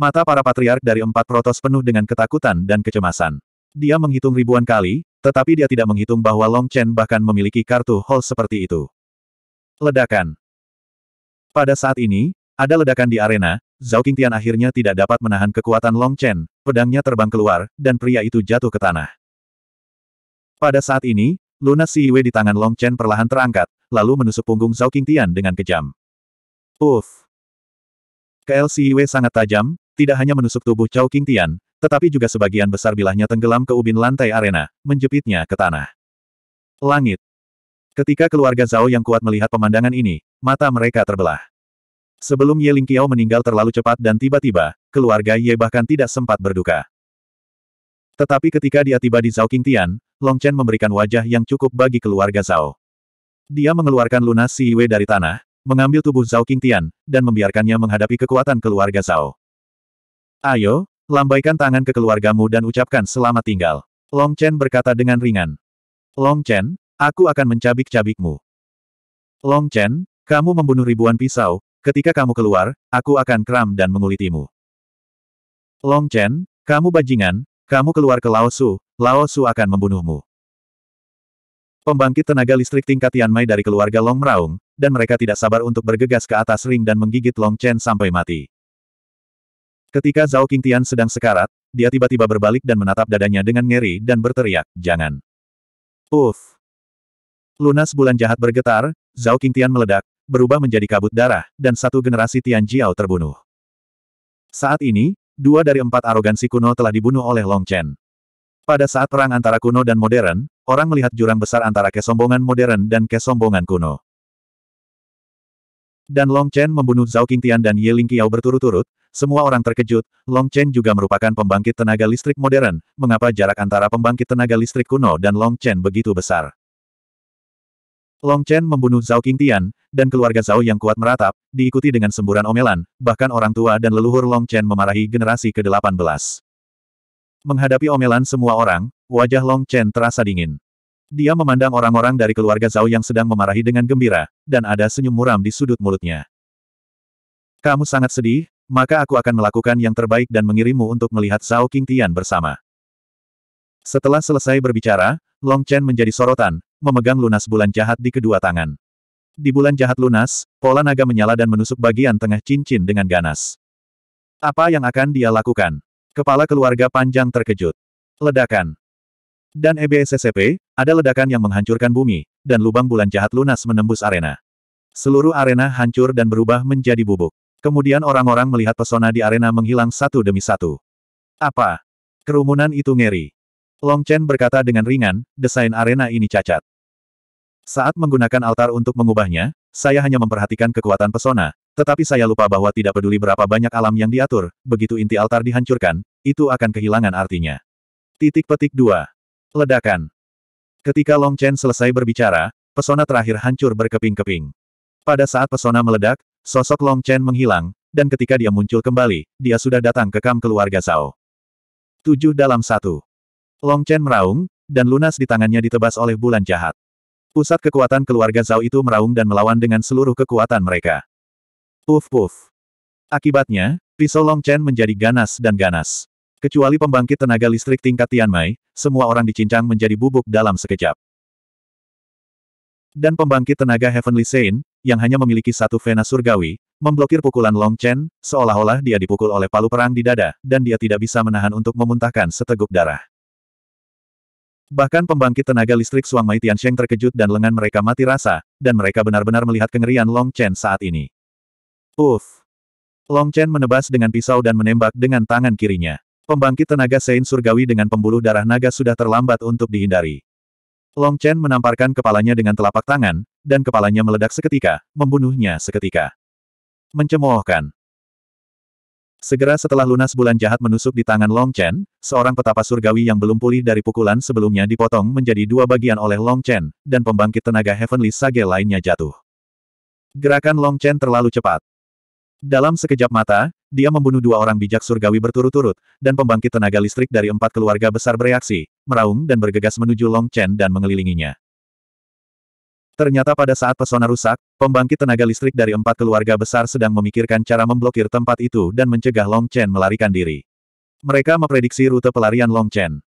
Mata para patriark dari empat protos penuh dengan ketakutan dan kecemasan. Dia menghitung ribuan kali, tetapi dia tidak menghitung bahwa Long Chen bahkan memiliki kartu hall seperti itu. Ledakan Pada saat ini, ada ledakan di arena, Zhao Qingtian akhirnya tidak dapat menahan kekuatan Long Chen, pedangnya terbang keluar, dan pria itu jatuh ke tanah. Pada saat ini, lunas Si Yue di tangan Long Chen perlahan terangkat, lalu menusuk punggung Zhao Qingtian dengan kejam. Uff! KL Si Yue sangat tajam, tidak hanya menusuk tubuh Chao King Tian, tetapi juga sebagian besar bilahnya tenggelam ke ubin lantai arena, menjepitnya ke tanah. Langit. Ketika keluarga Zhao yang kuat melihat pemandangan ini, mata mereka terbelah. Sebelum Ye Lingqiao meninggal terlalu cepat dan tiba-tiba, keluarga Ye bahkan tidak sempat berduka. Tetapi ketika dia tiba di Zhao Tian, Long Chen memberikan wajah yang cukup bagi keluarga Zhao. Dia mengeluarkan lunas Siwe dari tanah, mengambil tubuh Zhao Tian, dan membiarkannya menghadapi kekuatan keluarga Zhao. Ayo, lambaikan tangan ke keluargamu dan ucapkan selamat tinggal. Long Chen berkata dengan ringan. Long Chen, aku akan mencabik-cabikmu. Long Chen, kamu membunuh ribuan pisau, ketika kamu keluar, aku akan kram dan mengulitimu. Long Chen, kamu bajingan, kamu keluar ke Laosu, Laosu akan membunuhmu. Pembangkit tenaga listrik tingkat Tianmai dari keluarga Long Meraung, dan mereka tidak sabar untuk bergegas ke atas ring dan menggigit Long Chen sampai mati. Ketika Zhao Qingtian sedang sekarat, dia tiba-tiba berbalik dan menatap dadanya dengan ngeri dan berteriak, jangan. Uff. Lunas bulan jahat bergetar, Zhao Qingtian meledak, berubah menjadi kabut darah, dan satu generasi Tian Jiao terbunuh. Saat ini, dua dari empat arogansi kuno telah dibunuh oleh Long Chen. Pada saat perang antara kuno dan modern, orang melihat jurang besar antara kesombongan modern dan kesombongan kuno. Dan Long Chen membunuh Zhao Qingtian dan Ye Ling Qiao berturut-turut, semua orang terkejut, Long Chen juga merupakan pembangkit tenaga listrik modern, mengapa jarak antara pembangkit tenaga listrik kuno dan Long Chen begitu besar. Long Chen membunuh Zhao Qingtian, dan keluarga Zhao yang kuat meratap, diikuti dengan semburan omelan, bahkan orang tua dan leluhur Long Chen memarahi generasi ke-18. Menghadapi omelan semua orang, wajah Long Chen terasa dingin. Dia memandang orang-orang dari keluarga Zhao yang sedang memarahi dengan gembira, dan ada senyum muram di sudut mulutnya. Kamu sangat sedih, maka aku akan melakukan yang terbaik dan mengirimmu untuk melihat Zhao Tian bersama. Setelah selesai berbicara, Long Chen menjadi sorotan, memegang lunas bulan jahat di kedua tangan. Di bulan jahat lunas, pola naga menyala dan menusuk bagian tengah cincin dengan ganas. Apa yang akan dia lakukan? Kepala keluarga panjang terkejut. Ledakan. Dan EBSCP, ada ledakan yang menghancurkan bumi, dan lubang bulan jahat lunas menembus arena. Seluruh arena hancur dan berubah menjadi bubuk. Kemudian orang-orang melihat pesona di arena menghilang satu demi satu. Apa? Kerumunan itu ngeri. Long Chen berkata dengan ringan, desain arena ini cacat. Saat menggunakan altar untuk mengubahnya, saya hanya memperhatikan kekuatan pesona, tetapi saya lupa bahwa tidak peduli berapa banyak alam yang diatur, begitu inti altar dihancurkan, itu akan kehilangan artinya. Titik petik 2. Ledakan. Ketika Long Chen selesai berbicara, pesona terakhir hancur berkeping-keping. Pada saat pesona meledak, Sosok Long Chen menghilang, dan ketika dia muncul kembali, dia sudah datang ke kam keluarga Zhao. Tujuh dalam satu. Long Chen meraung, dan lunas di tangannya ditebas oleh bulan jahat. Pusat kekuatan keluarga Zhao itu meraung dan melawan dengan seluruh kekuatan mereka. Puf puf. Akibatnya, pisau Long Chen menjadi ganas dan ganas. Kecuali pembangkit tenaga listrik tingkat Tianmai, semua orang dicincang menjadi bubuk dalam sekejap. Dan pembangkit tenaga Heavenly Saint, yang hanya memiliki satu vena surgawi, memblokir pukulan Long Chen, seolah-olah dia dipukul oleh palu perang di dada, dan dia tidak bisa menahan untuk memuntahkan seteguk darah. Bahkan pembangkit tenaga listrik Suang Mai Tian Sheng terkejut dan lengan mereka mati rasa, dan mereka benar-benar melihat kengerian Long Chen saat ini. Uff! Long Chen menebas dengan pisau dan menembak dengan tangan kirinya. Pembangkit tenaga Sein Surgawi dengan pembuluh darah naga sudah terlambat untuk dihindari. Long Chen menamparkan kepalanya dengan telapak tangan, dan kepalanya meledak seketika, membunuhnya seketika. Mencemoohkan. Segera setelah lunas bulan jahat menusuk di tangan Long Chen, seorang petapa surgawi yang belum pulih dari pukulan sebelumnya dipotong menjadi dua bagian oleh Long Chen, dan pembangkit tenaga Heavenly Sage lainnya jatuh. Gerakan Long Chen terlalu cepat. Dalam sekejap mata, dia membunuh dua orang bijak surgawi berturut-turut, dan pembangkit tenaga listrik dari empat keluarga besar bereaksi, meraung dan bergegas menuju Long Chen dan mengelilinginya. Ternyata pada saat pesona rusak, pembangkit tenaga listrik dari empat keluarga besar sedang memikirkan cara memblokir tempat itu dan mencegah Long Chen melarikan diri. Mereka memprediksi rute pelarian Long Chen.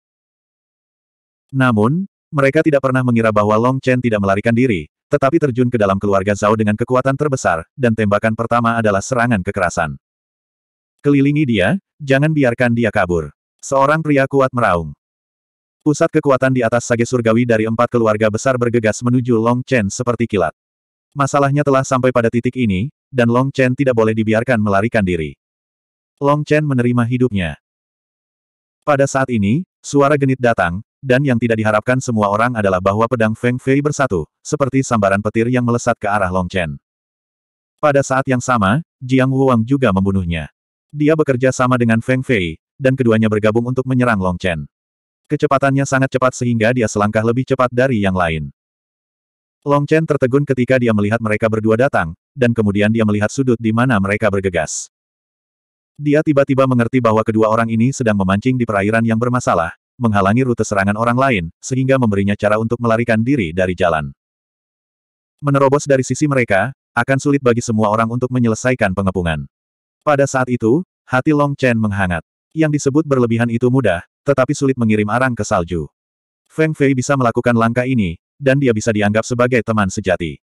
Namun, mereka tidak pernah mengira bahwa Long Chen tidak melarikan diri, tetapi terjun ke dalam keluarga Zhao dengan kekuatan terbesar, dan tembakan pertama adalah serangan kekerasan. Kelilingi dia, jangan biarkan dia kabur. Seorang pria kuat meraung. Pusat kekuatan di atas sage surgawi dari empat keluarga besar bergegas menuju Long Chen seperti kilat. Masalahnya telah sampai pada titik ini, dan Long Chen tidak boleh dibiarkan melarikan diri. Long Chen menerima hidupnya. Pada saat ini, suara genit datang, dan yang tidak diharapkan semua orang adalah bahwa pedang Feng Fei bersatu, seperti sambaran petir yang melesat ke arah Long Chen. Pada saat yang sama, Jiang Wuang juga membunuhnya. Dia bekerja sama dengan Feng Fei, dan keduanya bergabung untuk menyerang Long Chen. Kecepatannya sangat cepat sehingga dia selangkah lebih cepat dari yang lain. Long Chen tertegun ketika dia melihat mereka berdua datang, dan kemudian dia melihat sudut di mana mereka bergegas. Dia tiba-tiba mengerti bahwa kedua orang ini sedang memancing di perairan yang bermasalah, menghalangi rute serangan orang lain, sehingga memberinya cara untuk melarikan diri dari jalan. Menerobos dari sisi mereka, akan sulit bagi semua orang untuk menyelesaikan pengepungan. Pada saat itu, hati Long Chen menghangat. Yang disebut berlebihan itu mudah, tetapi sulit mengirim arang ke salju. Feng Fei bisa melakukan langkah ini, dan dia bisa dianggap sebagai teman sejati.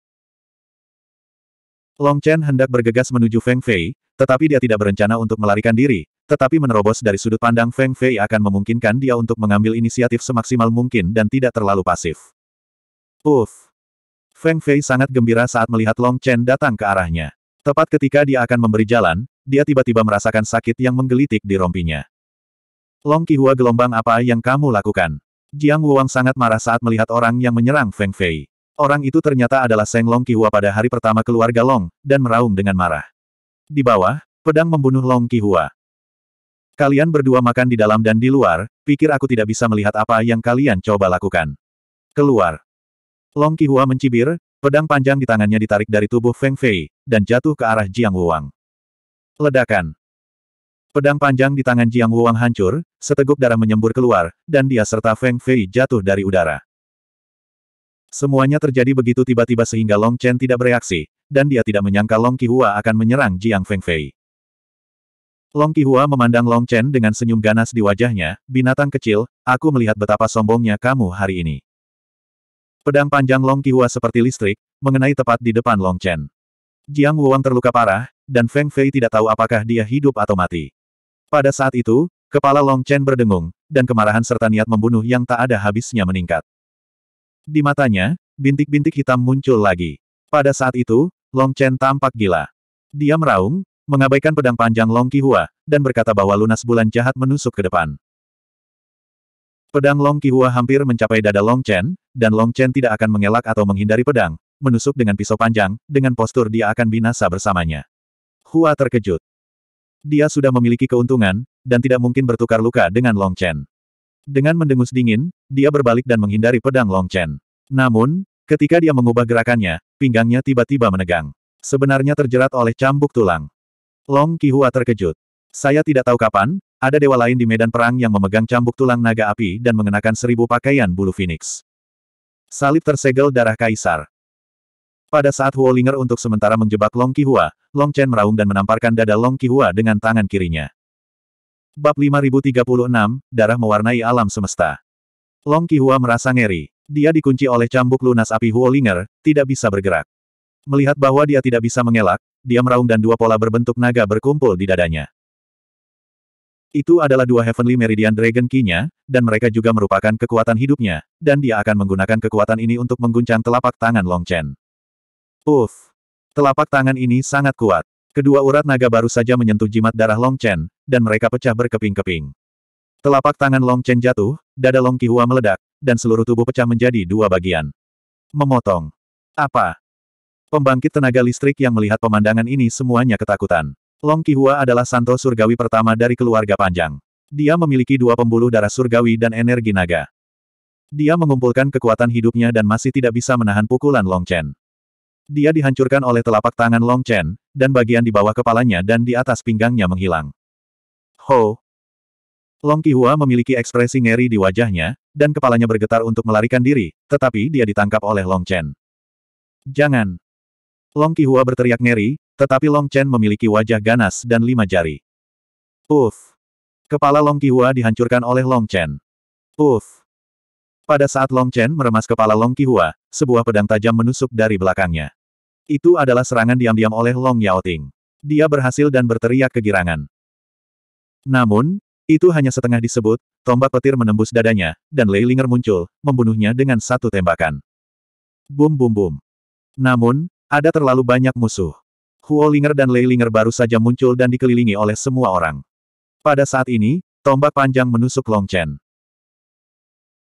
Long Chen hendak bergegas menuju Feng Fei, tetapi dia tidak berencana untuk melarikan diri, tetapi menerobos dari sudut pandang Feng Fei akan memungkinkan dia untuk mengambil inisiatif semaksimal mungkin dan tidak terlalu pasif. Uff! Feng Fei sangat gembira saat melihat Long Chen datang ke arahnya. Tepat ketika dia akan memberi jalan, dia tiba-tiba merasakan sakit yang menggelitik di rompinya. Long Kihua gelombang apa yang kamu lakukan? Jiang Wuang sangat marah saat melihat orang yang menyerang Feng Fei. Orang itu ternyata adalah Seng Long Kihua pada hari pertama keluarga Long, dan meraung dengan marah. Di bawah, pedang membunuh Long Kihua. Kalian berdua makan di dalam dan di luar, pikir aku tidak bisa melihat apa yang kalian coba lakukan. Keluar. Long Kihua mencibir, pedang panjang di tangannya ditarik dari tubuh Feng Fei, dan jatuh ke arah Jiang Wuang. Ledakan. Pedang panjang di tangan Jiang Wuang hancur, seteguk darah menyembur keluar, dan dia serta Feng Fei jatuh dari udara. Semuanya terjadi begitu tiba-tiba sehingga Long Chen tidak bereaksi, dan dia tidak menyangka Long Hua akan menyerang Jiang Feng Fei. Long Hua memandang Long Chen dengan senyum ganas di wajahnya, binatang kecil, aku melihat betapa sombongnya kamu hari ini. Pedang panjang Long Hua seperti listrik, mengenai tepat di depan Long Chen. Jiang Wuang terluka parah, dan Feng Fei tidak tahu apakah dia hidup atau mati. Pada saat itu, kepala Long Chen berdengung, dan kemarahan serta niat membunuh yang tak ada habisnya meningkat. Di matanya, bintik-bintik hitam muncul lagi. Pada saat itu, Long Chen tampak gila. Dia meraung, mengabaikan pedang panjang Long Hua, dan berkata bahwa lunas bulan jahat menusuk ke depan. Pedang Long Hua hampir mencapai dada Long Chen, dan Long Chen tidak akan mengelak atau menghindari pedang, menusuk dengan pisau panjang, dengan postur dia akan binasa bersamanya. Hua terkejut dia sudah memiliki keuntungan, dan tidak mungkin bertukar luka dengan Long Chen. Dengan mendengus dingin, dia berbalik dan menghindari pedang Long Chen. Namun, ketika dia mengubah gerakannya, pinggangnya tiba-tiba menegang. Sebenarnya terjerat oleh cambuk tulang. Long Hua terkejut. Saya tidak tahu kapan, ada dewa lain di medan perang yang memegang cambuk tulang naga api dan mengenakan seribu pakaian bulu phoenix. Salib tersegel darah kaisar. Pada saat Huolinger untuk sementara menjebak Long Kihua, Long Chen meraung dan menamparkan dada Long Kihua dengan tangan kirinya. Bab 5036, Darah Mewarnai Alam Semesta Long Kihua merasa ngeri. Dia dikunci oleh cambuk lunas api Huolinger, tidak bisa bergerak. Melihat bahwa dia tidak bisa mengelak, dia meraung dan dua pola berbentuk naga berkumpul di dadanya. Itu adalah dua Heavenly Meridian Dragon Key-nya, dan mereka juga merupakan kekuatan hidupnya, dan dia akan menggunakan kekuatan ini untuk mengguncang telapak tangan Long Chen. Uff! Telapak tangan ini sangat kuat. Kedua urat naga baru saja menyentuh jimat darah Long Chen, dan mereka pecah berkeping-keping. Telapak tangan Long Chen jatuh, dada Long Kihua meledak, dan seluruh tubuh pecah menjadi dua bagian. Memotong. Apa? Pembangkit tenaga listrik yang melihat pemandangan ini semuanya ketakutan. Long Kihua adalah santo surgawi pertama dari keluarga panjang. Dia memiliki dua pembuluh darah surgawi dan energi naga. Dia mengumpulkan kekuatan hidupnya dan masih tidak bisa menahan pukulan Long Chen. Dia dihancurkan oleh telapak tangan Long Chen, dan bagian di bawah kepalanya dan di atas pinggangnya menghilang. Ho! Long Kihua memiliki ekspresi ngeri di wajahnya, dan kepalanya bergetar untuk melarikan diri, tetapi dia ditangkap oleh Long Chen. Jangan! Long Kihua berteriak ngeri, tetapi Long Chen memiliki wajah ganas dan lima jari. Uff! Kepala Long Kihua dihancurkan oleh Long Chen. Uff! Pada saat Long Chen meremas kepala Long Kihua, sebuah pedang tajam menusuk dari belakangnya. Itu adalah serangan diam-diam oleh Long Yao Ting. Dia berhasil dan berteriak kegirangan. Namun, itu hanya setengah disebut, tombak petir menembus dadanya, dan Lei Ling'er muncul, membunuhnya dengan satu tembakan. Bum bum bum. Namun, ada terlalu banyak musuh. Huo Ling'er dan Lei Ling'er baru saja muncul dan dikelilingi oleh semua orang. Pada saat ini, tombak panjang menusuk Long Chen.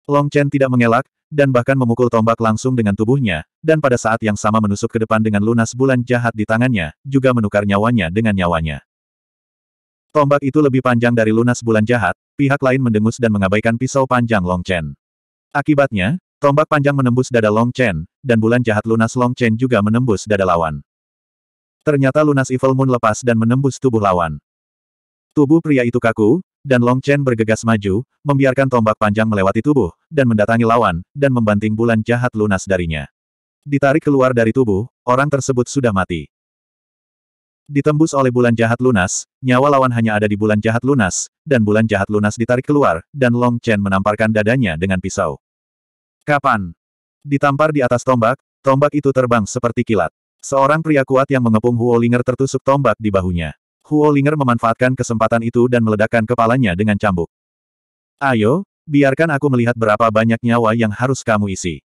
Long Chen tidak mengelak, dan bahkan memukul tombak langsung dengan tubuhnya, dan pada saat yang sama menusuk ke depan dengan lunas bulan jahat di tangannya, juga menukar nyawanya dengan nyawanya. Tombak itu lebih panjang dari lunas bulan jahat, pihak lain mendengus dan mengabaikan pisau panjang Long Chen. Akibatnya, tombak panjang menembus dada Long Chen, dan bulan jahat lunas Long Chen juga menembus dada lawan. Ternyata lunas Evil Moon lepas dan menembus tubuh lawan. Tubuh pria itu kaku, dan Long Chen bergegas maju, membiarkan tombak panjang melewati tubuh, dan mendatangi lawan, dan membanting bulan jahat lunas darinya. Ditarik keluar dari tubuh, orang tersebut sudah mati. Ditembus oleh bulan jahat lunas, nyawa lawan hanya ada di bulan jahat lunas, dan bulan jahat lunas ditarik keluar, dan Long Chen menamparkan dadanya dengan pisau. Kapan? Ditampar di atas tombak, tombak itu terbang seperti kilat. Seorang pria kuat yang mengepung Huolinger tertusuk tombak di bahunya. Huo Linger memanfaatkan kesempatan itu dan meledakkan kepalanya dengan cambuk. Ayo, biarkan aku melihat berapa banyak nyawa yang harus kamu isi.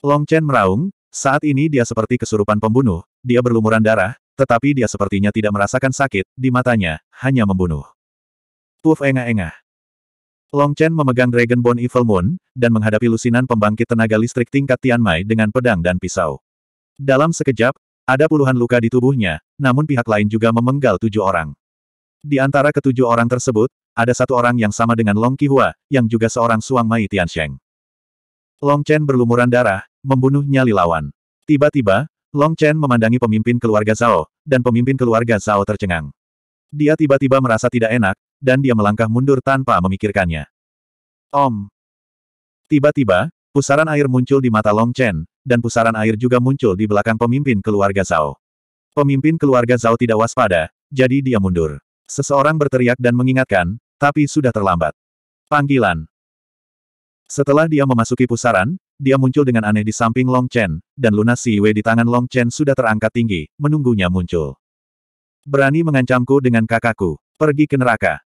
Long Chen meraung, saat ini dia seperti kesurupan pembunuh, dia berlumuran darah, tetapi dia sepertinya tidak merasakan sakit, di matanya, hanya membunuh. Puff engah-engah. Long Chen memegang Dragon Bone Evil Moon, dan menghadapi lusinan pembangkit tenaga listrik tingkat Tian Mai dengan pedang dan pisau. Dalam sekejap, ada puluhan luka di tubuhnya, namun pihak lain juga memenggal tujuh orang. Di antara ketujuh orang tersebut, ada satu orang yang sama dengan Long Qihua, yang juga seorang Suang Mai Tiansheng. Long Chen berlumuran darah, membunuh nyali lawan. Tiba-tiba, Long Chen memandangi pemimpin keluarga Zhao, dan pemimpin keluarga Zhao tercengang. Dia tiba-tiba merasa tidak enak, dan dia melangkah mundur tanpa memikirkannya. Om. Tiba-tiba, pusaran air muncul di mata Long Chen, dan pusaran air juga muncul di belakang pemimpin keluarga Zhao. Pemimpin keluarga Zhao tidak waspada, jadi dia mundur. Seseorang berteriak dan mengingatkan, tapi sudah terlambat. Panggilan. Setelah dia memasuki pusaran, dia muncul dengan aneh di samping Long Chen, dan lunas Wei di tangan Long Chen sudah terangkat tinggi, menunggunya muncul. Berani mengancamku dengan kakakku, pergi ke neraka.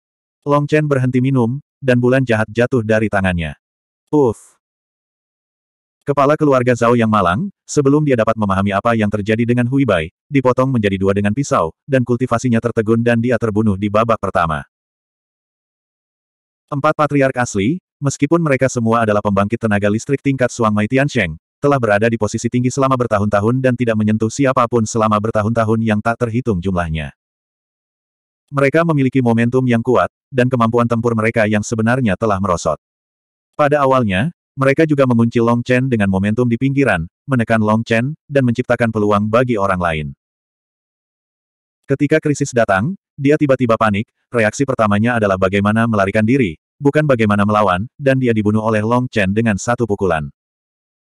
Long Chen berhenti minum, dan bulan jahat jatuh dari tangannya. Uff. Kepala keluarga Zhao yang malang, sebelum dia dapat memahami apa yang terjadi dengan Hui Bai, dipotong menjadi dua dengan pisau, dan kultivasinya tertegun dan dia terbunuh di babak pertama. Empat patriark asli, meskipun mereka semua adalah pembangkit tenaga listrik tingkat Suang Mai Tiansheng, telah berada di posisi tinggi selama bertahun-tahun dan tidak menyentuh siapapun selama bertahun-tahun yang tak terhitung jumlahnya. Mereka memiliki momentum yang kuat, dan kemampuan tempur mereka yang sebenarnya telah merosot. Pada awalnya, mereka juga mengunci Long Chen dengan momentum di pinggiran, menekan Long Chen, dan menciptakan peluang bagi orang lain. Ketika krisis datang, dia tiba-tiba panik, reaksi pertamanya adalah bagaimana melarikan diri, bukan bagaimana melawan, dan dia dibunuh oleh Long Chen dengan satu pukulan.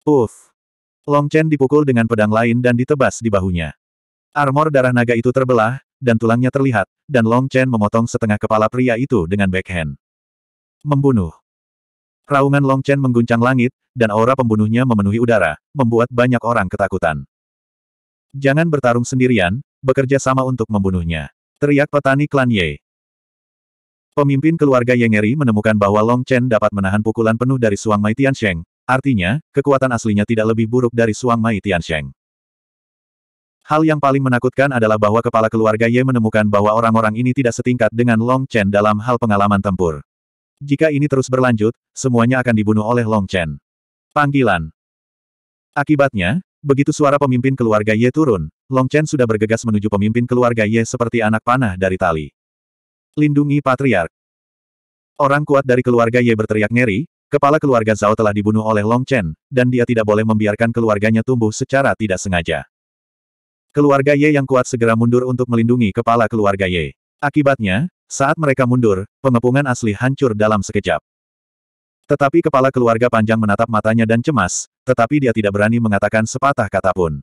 Uff! Long Chen dipukul dengan pedang lain dan ditebas di bahunya. Armor darah naga itu terbelah, dan tulangnya terlihat, dan Long Chen memotong setengah kepala pria itu dengan backhand. Membunuh. Raungan Long Chen mengguncang langit, dan aura pembunuhnya memenuhi udara, membuat banyak orang ketakutan. Jangan bertarung sendirian, bekerja sama untuk membunuhnya. Teriak petani klan Ye. Pemimpin keluarga Yengeri menemukan bahwa Long Chen dapat menahan pukulan penuh dari Suang Mai Tian Sheng, artinya, kekuatan aslinya tidak lebih buruk dari Suang Mai Tian Sheng. Hal yang paling menakutkan adalah bahwa kepala keluarga Ye menemukan bahwa orang-orang ini tidak setingkat dengan Long Chen dalam hal pengalaman tempur. Jika ini terus berlanjut, semuanya akan dibunuh oleh Long Chen. Panggilan. Akibatnya, begitu suara pemimpin keluarga Ye turun, Long Chen sudah bergegas menuju pemimpin keluarga Ye seperti anak panah dari tali. Lindungi Patriark. Orang kuat dari keluarga Ye berteriak ngeri, kepala keluarga Zhao telah dibunuh oleh Long Chen, dan dia tidak boleh membiarkan keluarganya tumbuh secara tidak sengaja. Keluarga Ye yang kuat segera mundur untuk melindungi kepala keluarga Ye. Akibatnya, saat mereka mundur, pengepungan asli hancur dalam sekejap. Tetapi kepala keluarga panjang menatap matanya dan cemas, tetapi dia tidak berani mengatakan sepatah kata pun.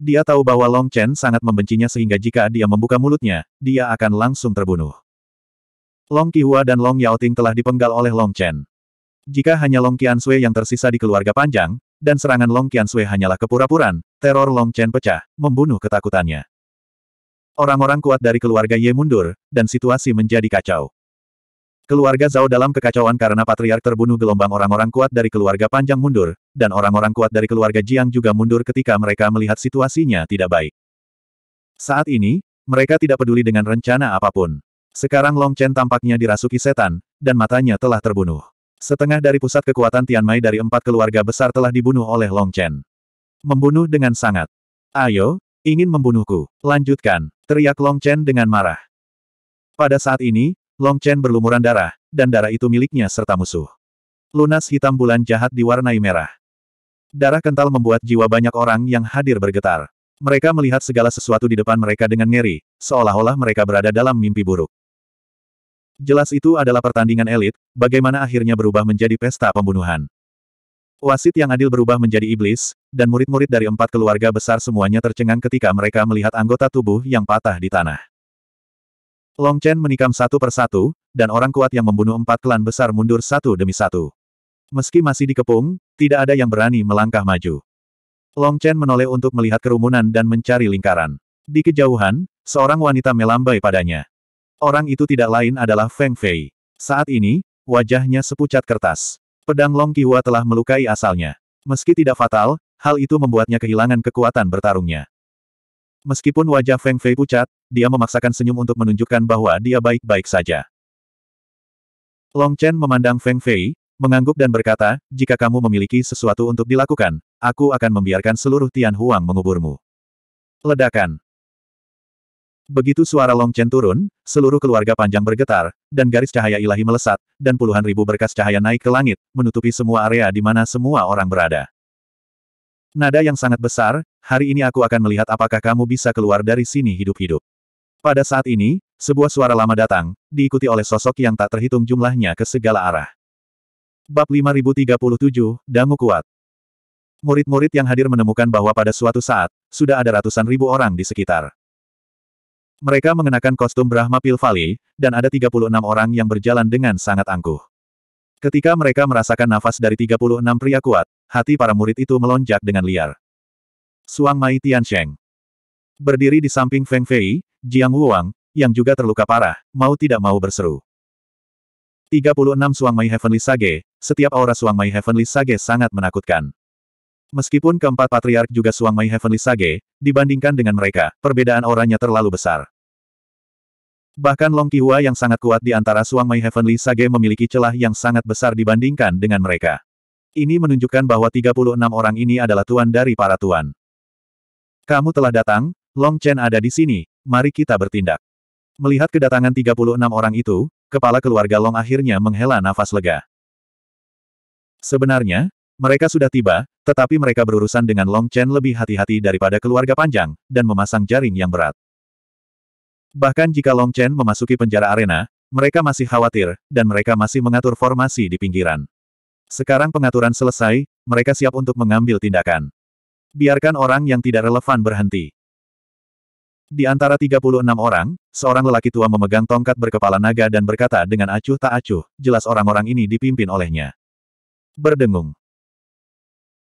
Dia tahu bahwa Long Chen sangat membencinya sehingga jika dia membuka mulutnya, dia akan langsung terbunuh. Long Qihua dan Long Yaoting telah dipenggal oleh Long Chen. Jika hanya Long Qiansui yang tersisa di keluarga panjang, dan serangan Long Qiansui hanyalah kepura-puran, teror Long Chen pecah, membunuh ketakutannya. Orang-orang kuat dari keluarga Ye mundur, dan situasi menjadi kacau. Keluarga Zhao dalam kekacauan karena patriark terbunuh gelombang orang-orang kuat dari keluarga panjang mundur, dan orang-orang kuat dari keluarga Jiang juga mundur ketika mereka melihat situasinya tidak baik. Saat ini, mereka tidak peduli dengan rencana apapun. Sekarang Long Chen tampaknya dirasuki setan, dan matanya telah terbunuh. Setengah dari pusat kekuatan Tian Mai dari empat keluarga besar telah dibunuh oleh Long Chen. Membunuh dengan sangat. Ayo, ingin membunuhku, lanjutkan. Teriak Long Chen dengan marah. Pada saat ini, Long Chen berlumuran darah, dan darah itu miliknya serta musuh. Lunas hitam bulan jahat diwarnai merah. Darah kental membuat jiwa banyak orang yang hadir bergetar. Mereka melihat segala sesuatu di depan mereka dengan ngeri, seolah-olah mereka berada dalam mimpi buruk. Jelas itu adalah pertandingan elit, bagaimana akhirnya berubah menjadi pesta pembunuhan. Wasit yang adil berubah menjadi iblis, dan murid-murid dari empat keluarga besar semuanya tercengang ketika mereka melihat anggota tubuh yang patah di tanah. Long Chen menikam satu persatu, dan orang kuat yang membunuh empat klan besar mundur satu demi satu. Meski masih dikepung, tidak ada yang berani melangkah maju. Long Chen menoleh untuk melihat kerumunan dan mencari lingkaran. Di kejauhan, seorang wanita melambai padanya. Orang itu tidak lain adalah Feng Fei. Saat ini, wajahnya sepucat kertas. Pedang Long Kihua telah melukai asalnya. Meski tidak fatal, hal itu membuatnya kehilangan kekuatan bertarungnya. Meskipun wajah Feng Fei pucat, dia memaksakan senyum untuk menunjukkan bahwa dia baik-baik saja. Long Chen memandang Feng Fei, mengangguk dan berkata, jika kamu memiliki sesuatu untuk dilakukan, aku akan membiarkan seluruh Tian Huang menguburmu. Ledakan. Begitu suara Long Chen turun, seluruh keluarga panjang bergetar, dan garis cahaya ilahi melesat, dan puluhan ribu berkas cahaya naik ke langit, menutupi semua area di mana semua orang berada. Nada yang sangat besar, hari ini aku akan melihat apakah kamu bisa keluar dari sini hidup-hidup. Pada saat ini, sebuah suara lama datang, diikuti oleh sosok yang tak terhitung jumlahnya ke segala arah. Bab 5037, Dangu Kuat Murid-murid yang hadir menemukan bahwa pada suatu saat, sudah ada ratusan ribu orang di sekitar. Mereka mengenakan kostum Brahma Pilvali, dan ada 36 orang yang berjalan dengan sangat angkuh. Ketika mereka merasakan nafas dari 36 pria kuat, hati para murid itu melonjak dengan liar. Suang Mai Tiansheng. Berdiri di samping Feng Fei, Jiang Wuang, yang juga terluka parah, mau tidak mau berseru. 36 Suang Mai Heavenly Sage, setiap aura Suang Mai Heavenly Sage sangat menakutkan. Meskipun keempat patriark juga Suang Mai Heavenly Sage, dibandingkan dengan mereka, perbedaan auranya terlalu besar. Bahkan Long Kiwa yang sangat kuat di antara Suang Mei Heavenly Sage memiliki celah yang sangat besar dibandingkan dengan mereka. Ini menunjukkan bahwa 36 orang ini adalah tuan dari para tuan. Kamu telah datang, Long Chen ada di sini, mari kita bertindak. Melihat kedatangan 36 orang itu, kepala keluarga Long akhirnya menghela nafas lega. Sebenarnya, mereka sudah tiba, tetapi mereka berurusan dengan Long Chen lebih hati-hati daripada keluarga panjang, dan memasang jaring yang berat. Bahkan jika Long Chen memasuki penjara arena, mereka masih khawatir, dan mereka masih mengatur formasi di pinggiran. Sekarang pengaturan selesai, mereka siap untuk mengambil tindakan. Biarkan orang yang tidak relevan berhenti. Di antara 36 orang, seorang lelaki tua memegang tongkat berkepala naga dan berkata dengan acuh tak acuh, jelas orang-orang ini dipimpin olehnya. Berdengung.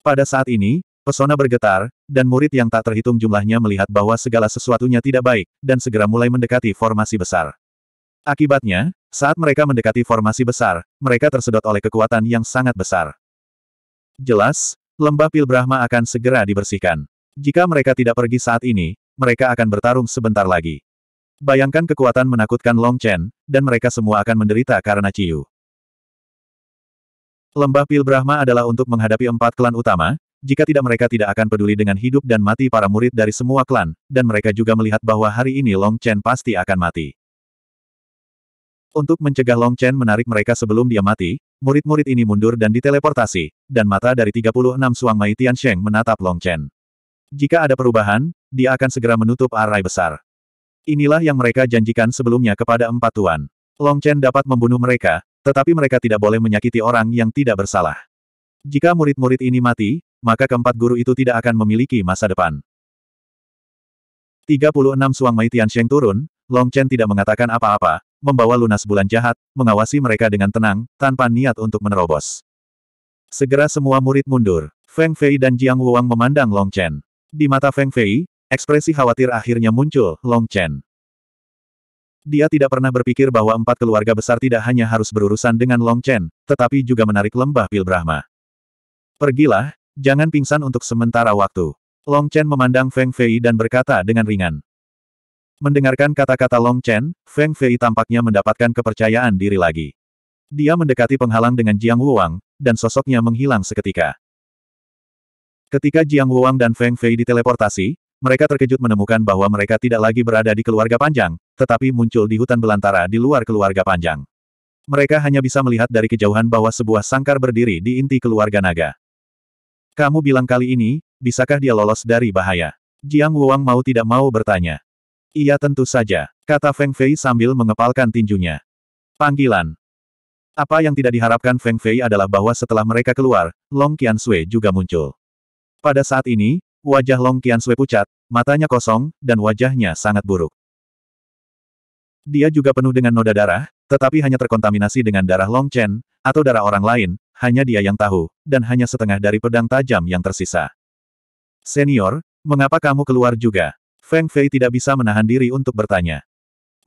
Pada saat ini, pesona bergetar, dan murid yang tak terhitung jumlahnya melihat bahwa segala sesuatunya tidak baik, dan segera mulai mendekati formasi besar. Akibatnya, saat mereka mendekati formasi besar, mereka tersedot oleh kekuatan yang sangat besar. Jelas, lembah pil Brahma akan segera dibersihkan. Jika mereka tidak pergi saat ini, mereka akan bertarung sebentar lagi. Bayangkan kekuatan menakutkan Long Chen, dan mereka semua akan menderita karena ciyu. Lembah pil Brahma adalah untuk menghadapi empat klan utama, jika tidak mereka tidak akan peduli dengan hidup dan mati para murid dari semua klan, dan mereka juga melihat bahwa hari ini Long Chen pasti akan mati. Untuk mencegah Long Chen menarik mereka sebelum dia mati, murid-murid ini mundur dan diteleportasi, dan mata dari 36 Suang Mai Tian sheng menatap Long Chen. Jika ada perubahan, dia akan segera menutup arai besar. Inilah yang mereka janjikan sebelumnya kepada empat tuan. Long Chen dapat membunuh mereka, tetapi mereka tidak boleh menyakiti orang yang tidak bersalah. Jika murid-murid ini mati, maka keempat guru itu tidak akan memiliki masa depan. 36 Suang Tian sheng turun, Long Chen tidak mengatakan apa-apa, membawa lunas bulan jahat, mengawasi mereka dengan tenang, tanpa niat untuk menerobos. Segera semua murid mundur. Feng Fei dan Jiang Wuang memandang Long Chen. Di mata Feng Fei, ekspresi khawatir akhirnya muncul, Long Chen. Dia tidak pernah berpikir bahwa empat keluarga besar tidak hanya harus berurusan dengan Long Chen, tetapi juga menarik lembah Pil Brahma. Pergilah, Jangan pingsan untuk sementara waktu. Long Chen memandang Feng Fei dan berkata dengan ringan. Mendengarkan kata-kata Long Chen, Feng Fei tampaknya mendapatkan kepercayaan diri lagi. Dia mendekati penghalang dengan Jiang Wuang, dan sosoknya menghilang seketika. Ketika Jiang Wuang dan Feng Fei diteleportasi, mereka terkejut menemukan bahwa mereka tidak lagi berada di keluarga panjang, tetapi muncul di hutan belantara di luar keluarga panjang. Mereka hanya bisa melihat dari kejauhan bahwa sebuah sangkar berdiri di inti keluarga naga. Kamu bilang kali ini, bisakah dia lolos dari bahaya? Jiang Wuang mau tidak mau bertanya. Iya tentu saja, kata Feng Fei sambil mengepalkan tinjunya. Panggilan. Apa yang tidak diharapkan Feng Fei adalah bahwa setelah mereka keluar, Long Qian Sui juga muncul. Pada saat ini, wajah Long Qian Sui pucat, matanya kosong, dan wajahnya sangat buruk. Dia juga penuh dengan noda darah, tetapi hanya terkontaminasi dengan darah Long Chen, atau darah orang lain, hanya dia yang tahu, dan hanya setengah dari pedang tajam yang tersisa. Senior, mengapa kamu keluar juga? Feng Fei tidak bisa menahan diri untuk bertanya.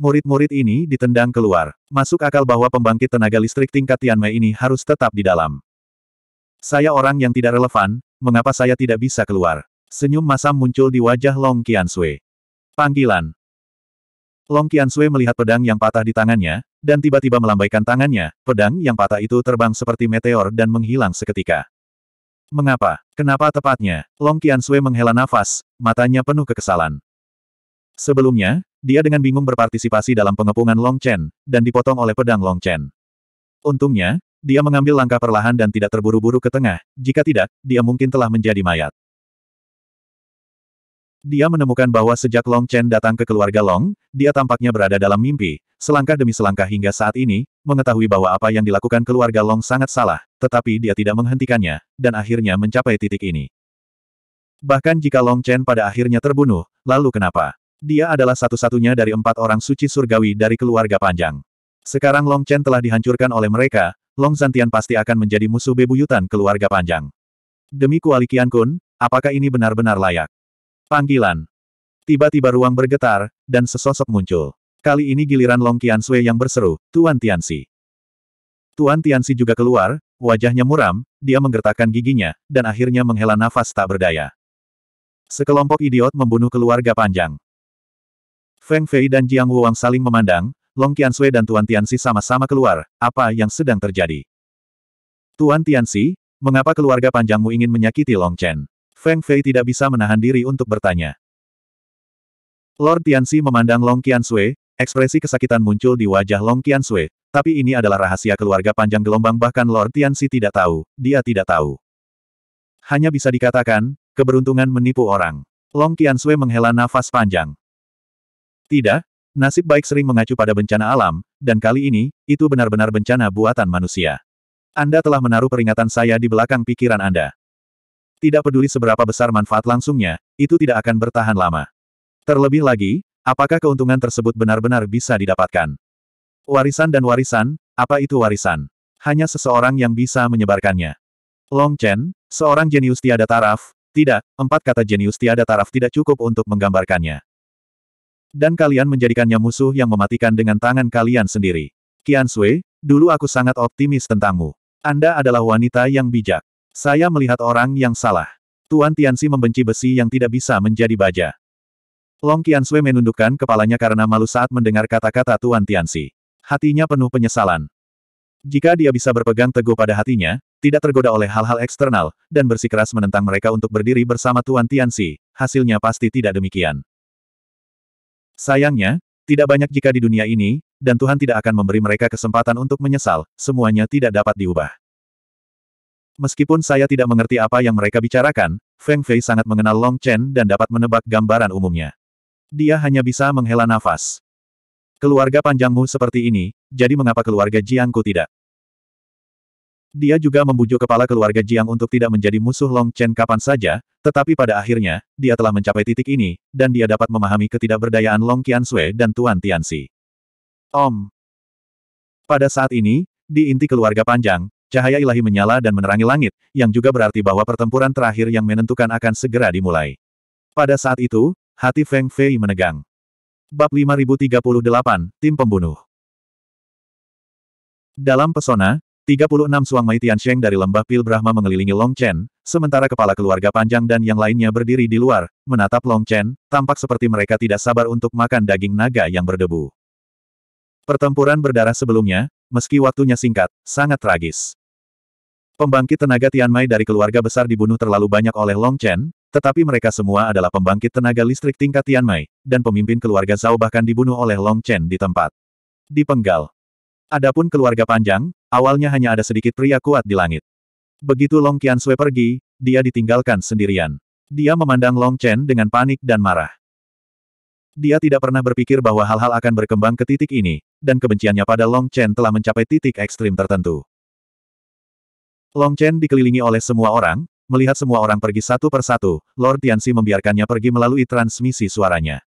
Murid-murid ini ditendang keluar. Masuk akal bahwa pembangkit tenaga listrik tingkat Tianmei ini harus tetap di dalam. Saya orang yang tidak relevan, mengapa saya tidak bisa keluar? Senyum masam muncul di wajah Long Sui. Panggilan, Long Sui melihat pedang yang patah di tangannya, dan tiba-tiba melambaikan tangannya, pedang yang patah itu terbang seperti meteor dan menghilang seketika. Mengapa? Kenapa tepatnya? Long Sui menghela nafas, matanya penuh kekesalan. Sebelumnya, dia dengan bingung berpartisipasi dalam pengepungan Long Chen, dan dipotong oleh pedang Long Chen. Untungnya, dia mengambil langkah perlahan dan tidak terburu-buru ke tengah, jika tidak, dia mungkin telah menjadi mayat. Dia menemukan bahwa sejak Long Chen datang ke keluarga Long, dia tampaknya berada dalam mimpi, selangkah demi selangkah hingga saat ini, mengetahui bahwa apa yang dilakukan keluarga Long sangat salah, tetapi dia tidak menghentikannya, dan akhirnya mencapai titik ini. Bahkan jika Long Chen pada akhirnya terbunuh, lalu kenapa? Dia adalah satu-satunya dari empat orang suci surgawi dari keluarga panjang. Sekarang Long Chen telah dihancurkan oleh mereka, Long Zantian pasti akan menjadi musuh bebuyutan keluarga panjang. Demi Kuali Kun, apakah ini benar-benar layak? Panggilan. Tiba-tiba ruang bergetar, dan sesosok muncul. Kali ini giliran Long Sui yang berseru, Tuan Tianxi. Tuan Tianxi juga keluar, wajahnya muram, dia menggertakkan giginya, dan akhirnya menghela nafas tak berdaya. Sekelompok idiot membunuh keluarga panjang. Feng Fei dan Jiang Wuang saling memandang, Long Sui dan Tuan Tianxi sama-sama keluar, apa yang sedang terjadi? Tuan Tianxi, mengapa keluarga panjangmu ingin menyakiti Long Chen? Feng Fei tidak bisa menahan diri untuk bertanya. Lord Tianxi memandang Long Sui, ekspresi kesakitan muncul di wajah Long Sui. tapi ini adalah rahasia keluarga panjang gelombang bahkan Lord Tianxi tidak tahu, dia tidak tahu. Hanya bisa dikatakan, keberuntungan menipu orang. Long Sui menghela nafas panjang. Tidak, nasib baik sering mengacu pada bencana alam, dan kali ini, itu benar-benar bencana buatan manusia. Anda telah menaruh peringatan saya di belakang pikiran Anda. Tidak peduli seberapa besar manfaat langsungnya, itu tidak akan bertahan lama. Terlebih lagi, apakah keuntungan tersebut benar-benar bisa didapatkan? Warisan dan warisan, apa itu warisan? Hanya seseorang yang bisa menyebarkannya. Long Chen, seorang jenius tiada taraf, tidak, empat kata jenius tiada taraf tidak cukup untuk menggambarkannya. Dan kalian menjadikannya musuh yang mematikan dengan tangan kalian sendiri. Qian Sui, dulu aku sangat optimis tentangmu. Anda adalah wanita yang bijak. Saya melihat orang yang salah. Tuan Tianxi membenci besi yang tidak bisa menjadi baja. Long Qianxue menundukkan kepalanya karena malu saat mendengar kata-kata Tuan Tianxi. Hatinya penuh penyesalan. Jika dia bisa berpegang teguh pada hatinya, tidak tergoda oleh hal-hal eksternal, dan bersikeras menentang mereka untuk berdiri bersama Tuan Tianxi, hasilnya pasti tidak demikian. Sayangnya, tidak banyak jika di dunia ini, dan Tuhan tidak akan memberi mereka kesempatan untuk menyesal, semuanya tidak dapat diubah. Meskipun saya tidak mengerti apa yang mereka bicarakan, Feng Fei sangat mengenal Long Chen dan dapat menebak gambaran umumnya. Dia hanya bisa menghela nafas. Keluarga panjangmu seperti ini, jadi mengapa keluarga Jiangku tidak? Dia juga membujuk kepala keluarga Jiang untuk tidak menjadi musuh Long Chen kapan saja, tetapi pada akhirnya, dia telah mencapai titik ini, dan dia dapat memahami ketidakberdayaan Long Sui dan Tuan Tianxi. Om. Pada saat ini, di inti keluarga panjang, Cahaya ilahi menyala dan menerangi langit, yang juga berarti bahwa pertempuran terakhir yang menentukan akan segera dimulai. Pada saat itu, hati Feng Fei menegang. Bab 5038, Tim Pembunuh Dalam pesona, 36 Suang Mai sheng dari lembah Pil Brahma mengelilingi Long Chen, sementara kepala keluarga panjang dan yang lainnya berdiri di luar, menatap Long Chen, tampak seperti mereka tidak sabar untuk makan daging naga yang berdebu. Pertempuran berdarah sebelumnya, meski waktunya singkat, sangat tragis. Pembangkit tenaga Tianmai dari keluarga besar dibunuh terlalu banyak oleh Long Chen, tetapi mereka semua adalah pembangkit tenaga listrik tingkat Tianmai, dan pemimpin keluarga Zhao bahkan dibunuh oleh Long Chen di tempat. Di penggal. Adapun keluarga panjang, awalnya hanya ada sedikit pria kuat di langit. Begitu Long Sui pergi, dia ditinggalkan sendirian. Dia memandang Long Chen dengan panik dan marah. Dia tidak pernah berpikir bahwa hal-hal akan berkembang ke titik ini, dan kebenciannya pada Long Chen telah mencapai titik ekstrim tertentu. Long Chen dikelilingi oleh semua orang, melihat semua orang pergi satu persatu, Lord Tianxi membiarkannya pergi melalui transmisi suaranya.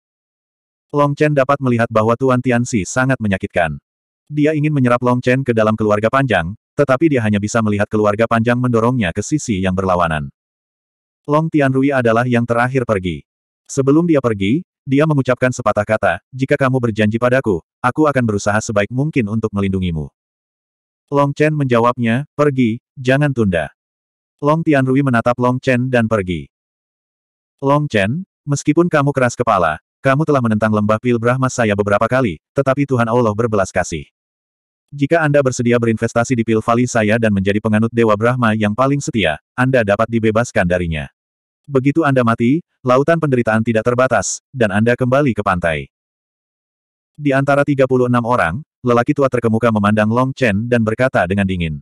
Long Chen dapat melihat bahwa Tuan Tianxi sangat menyakitkan. Dia ingin menyerap Long Chen ke dalam keluarga panjang, tetapi dia hanya bisa melihat keluarga panjang mendorongnya ke sisi yang berlawanan. Long Tianrui adalah yang terakhir pergi. Sebelum dia pergi, dia mengucapkan sepatah kata, jika kamu berjanji padaku, aku akan berusaha sebaik mungkin untuk melindungimu. Long Chen menjawabnya, pergi, jangan tunda. Long Tianrui menatap Long Chen dan pergi. Long Chen, meskipun kamu keras kepala, kamu telah menentang lembah pil Brahma saya beberapa kali, tetapi Tuhan Allah berbelas kasih. Jika Anda bersedia berinvestasi di pil Vali saya dan menjadi penganut Dewa Brahma yang paling setia, Anda dapat dibebaskan darinya. Begitu Anda mati, lautan penderitaan tidak terbatas, dan Anda kembali ke pantai. Di antara 36 orang, lelaki tua terkemuka memandang Long Chen dan berkata dengan dingin.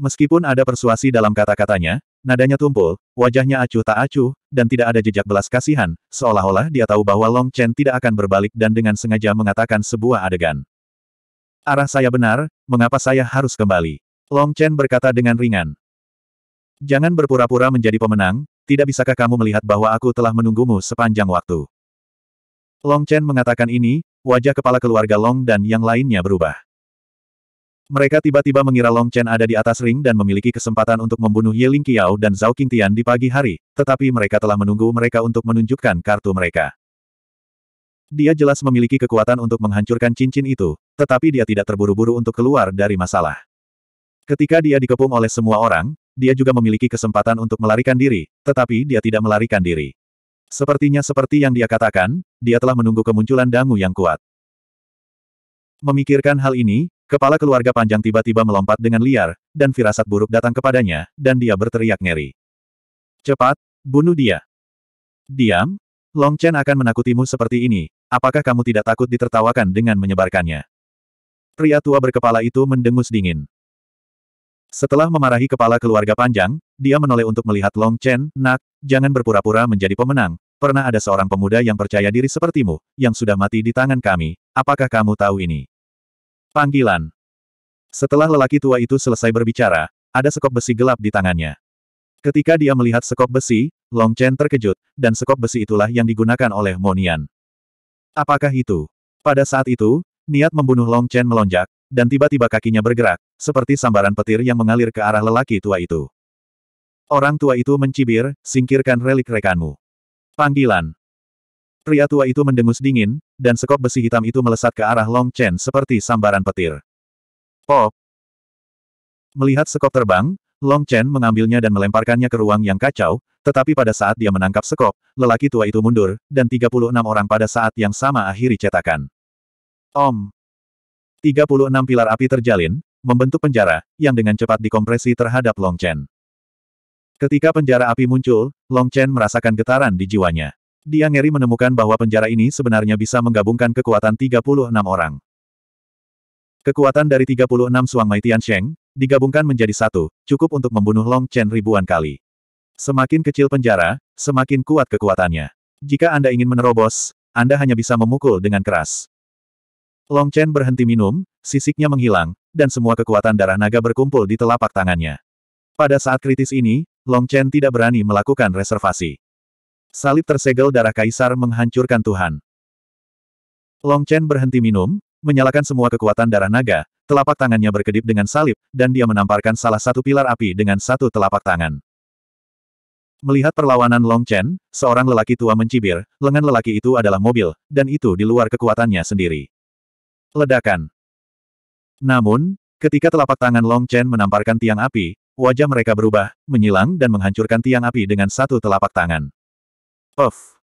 Meskipun ada persuasi dalam kata-katanya, nadanya tumpul, wajahnya acuh tak acuh, dan tidak ada jejak belas kasihan, seolah-olah dia tahu bahwa Long Chen tidak akan berbalik dan dengan sengaja mengatakan sebuah adegan. Arah saya benar, mengapa saya harus kembali? Long Chen berkata dengan ringan. Jangan berpura-pura menjadi pemenang, tidak bisakah kamu melihat bahwa aku telah menunggumu sepanjang waktu? Long Chen mengatakan ini, wajah kepala keluarga Long dan yang lainnya berubah. Mereka tiba-tiba mengira Long Chen ada di atas ring dan memiliki kesempatan untuk membunuh Ye Ling Qiao dan Zhao Qingtian di pagi hari, tetapi mereka telah menunggu mereka untuk menunjukkan kartu mereka. Dia jelas memiliki kekuatan untuk menghancurkan cincin itu, tetapi dia tidak terburu-buru untuk keluar dari masalah. Ketika dia dikepung oleh semua orang, dia juga memiliki kesempatan untuk melarikan diri, tetapi dia tidak melarikan diri. Sepertinya seperti yang dia katakan, dia telah menunggu kemunculan dangu yang kuat. Memikirkan hal ini, kepala keluarga panjang tiba-tiba melompat dengan liar, dan firasat buruk datang kepadanya, dan dia berteriak ngeri. Cepat, bunuh dia. Diam, Long Chen akan menakutimu seperti ini, apakah kamu tidak takut ditertawakan dengan menyebarkannya? Pria tua berkepala itu mendengus dingin. Setelah memarahi kepala keluarga panjang, dia menoleh untuk melihat Long Chen, nak, jangan berpura-pura menjadi pemenang. Pernah ada seorang pemuda yang percaya diri sepertimu, yang sudah mati di tangan kami. Apakah kamu tahu ini? Panggilan. Setelah lelaki tua itu selesai berbicara, ada sekop besi gelap di tangannya. Ketika dia melihat sekop besi, Long Chen terkejut, dan sekop besi itulah yang digunakan oleh Monian. Apakah itu? Pada saat itu, niat membunuh Long Chen melonjak, dan tiba-tiba kakinya bergerak, seperti sambaran petir yang mengalir ke arah lelaki tua itu. Orang tua itu mencibir, singkirkan relik rekanmu. Panggilan. Pria tua itu mendengus dingin, dan sekop besi hitam itu melesat ke arah Long Chen seperti sambaran petir. Pop. Melihat sekop terbang, Long Chen mengambilnya dan melemparkannya ke ruang yang kacau, tetapi pada saat dia menangkap sekop, lelaki tua itu mundur, dan 36 orang pada saat yang sama akhiri cetakan. Om. 36 pilar api terjalin, membentuk penjara, yang dengan cepat dikompresi terhadap Long Chen. Ketika penjara api muncul, Long Chen merasakan getaran di jiwanya. Dia ngeri menemukan bahwa penjara ini sebenarnya bisa menggabungkan kekuatan 36 orang. Kekuatan dari 36 Suang Mai Tian sheng digabungkan menjadi satu, cukup untuk membunuh Long Chen ribuan kali. Semakin kecil penjara, semakin kuat kekuatannya. Jika Anda ingin menerobos, Anda hanya bisa memukul dengan keras. Long Chen berhenti minum, sisiknya menghilang, dan semua kekuatan darah naga berkumpul di telapak tangannya. Pada saat kritis ini, Long Chen tidak berani melakukan reservasi. Salib tersegel darah kaisar menghancurkan Tuhan. Long Chen berhenti minum, menyalakan semua kekuatan darah naga, telapak tangannya berkedip dengan salib, dan dia menamparkan salah satu pilar api dengan satu telapak tangan. Melihat perlawanan Long Chen, seorang lelaki tua mencibir, lengan lelaki itu adalah mobil, dan itu di luar kekuatannya sendiri. Ledakan. Namun, ketika telapak tangan Long Chen menamparkan tiang api, wajah mereka berubah, menyilang dan menghancurkan tiang api dengan satu telapak tangan. Puff.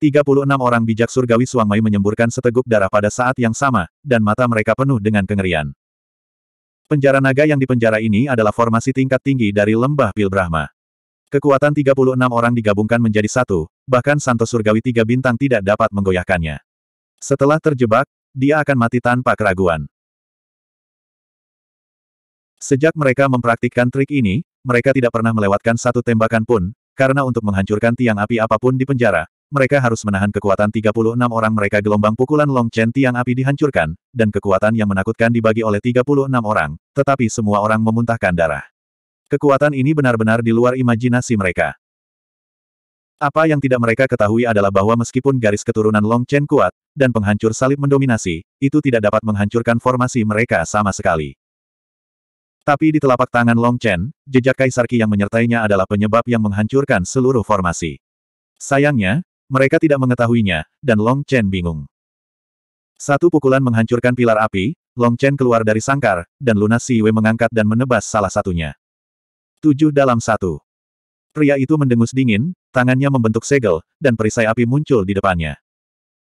36 orang bijak surgawi Suang Mei menyemburkan seteguk darah pada saat yang sama, dan mata mereka penuh dengan kengerian. Penjara naga yang dipenjara ini adalah formasi tingkat tinggi dari lembah Pil Brahma. Kekuatan 36 orang digabungkan menjadi satu, bahkan Santo Surgawi tiga bintang tidak dapat menggoyahkannya. Setelah terjebak, dia akan mati tanpa keraguan. Sejak mereka mempraktikkan trik ini, mereka tidak pernah melewatkan satu tembakan pun, karena untuk menghancurkan tiang api apapun di penjara, mereka harus menahan kekuatan 36 orang mereka gelombang pukulan Long Chen tiang api dihancurkan, dan kekuatan yang menakutkan dibagi oleh 36 orang, tetapi semua orang memuntahkan darah. Kekuatan ini benar-benar di luar imajinasi mereka. Apa yang tidak mereka ketahui adalah bahwa meskipun garis keturunan Long Chen kuat, dan penghancur salib mendominasi, itu tidak dapat menghancurkan formasi mereka sama sekali. Tapi di telapak tangan Long Chen, jejak Kaisar Qi yang menyertainya adalah penyebab yang menghancurkan seluruh formasi. Sayangnya, mereka tidak mengetahuinya, dan Long Chen bingung. Satu pukulan menghancurkan pilar api, Long Chen keluar dari sangkar, dan Luna Siwe mengangkat dan menebas salah satunya. Tujuh dalam satu. Pria itu mendengus dingin, Tangannya membentuk segel, dan perisai api muncul di depannya.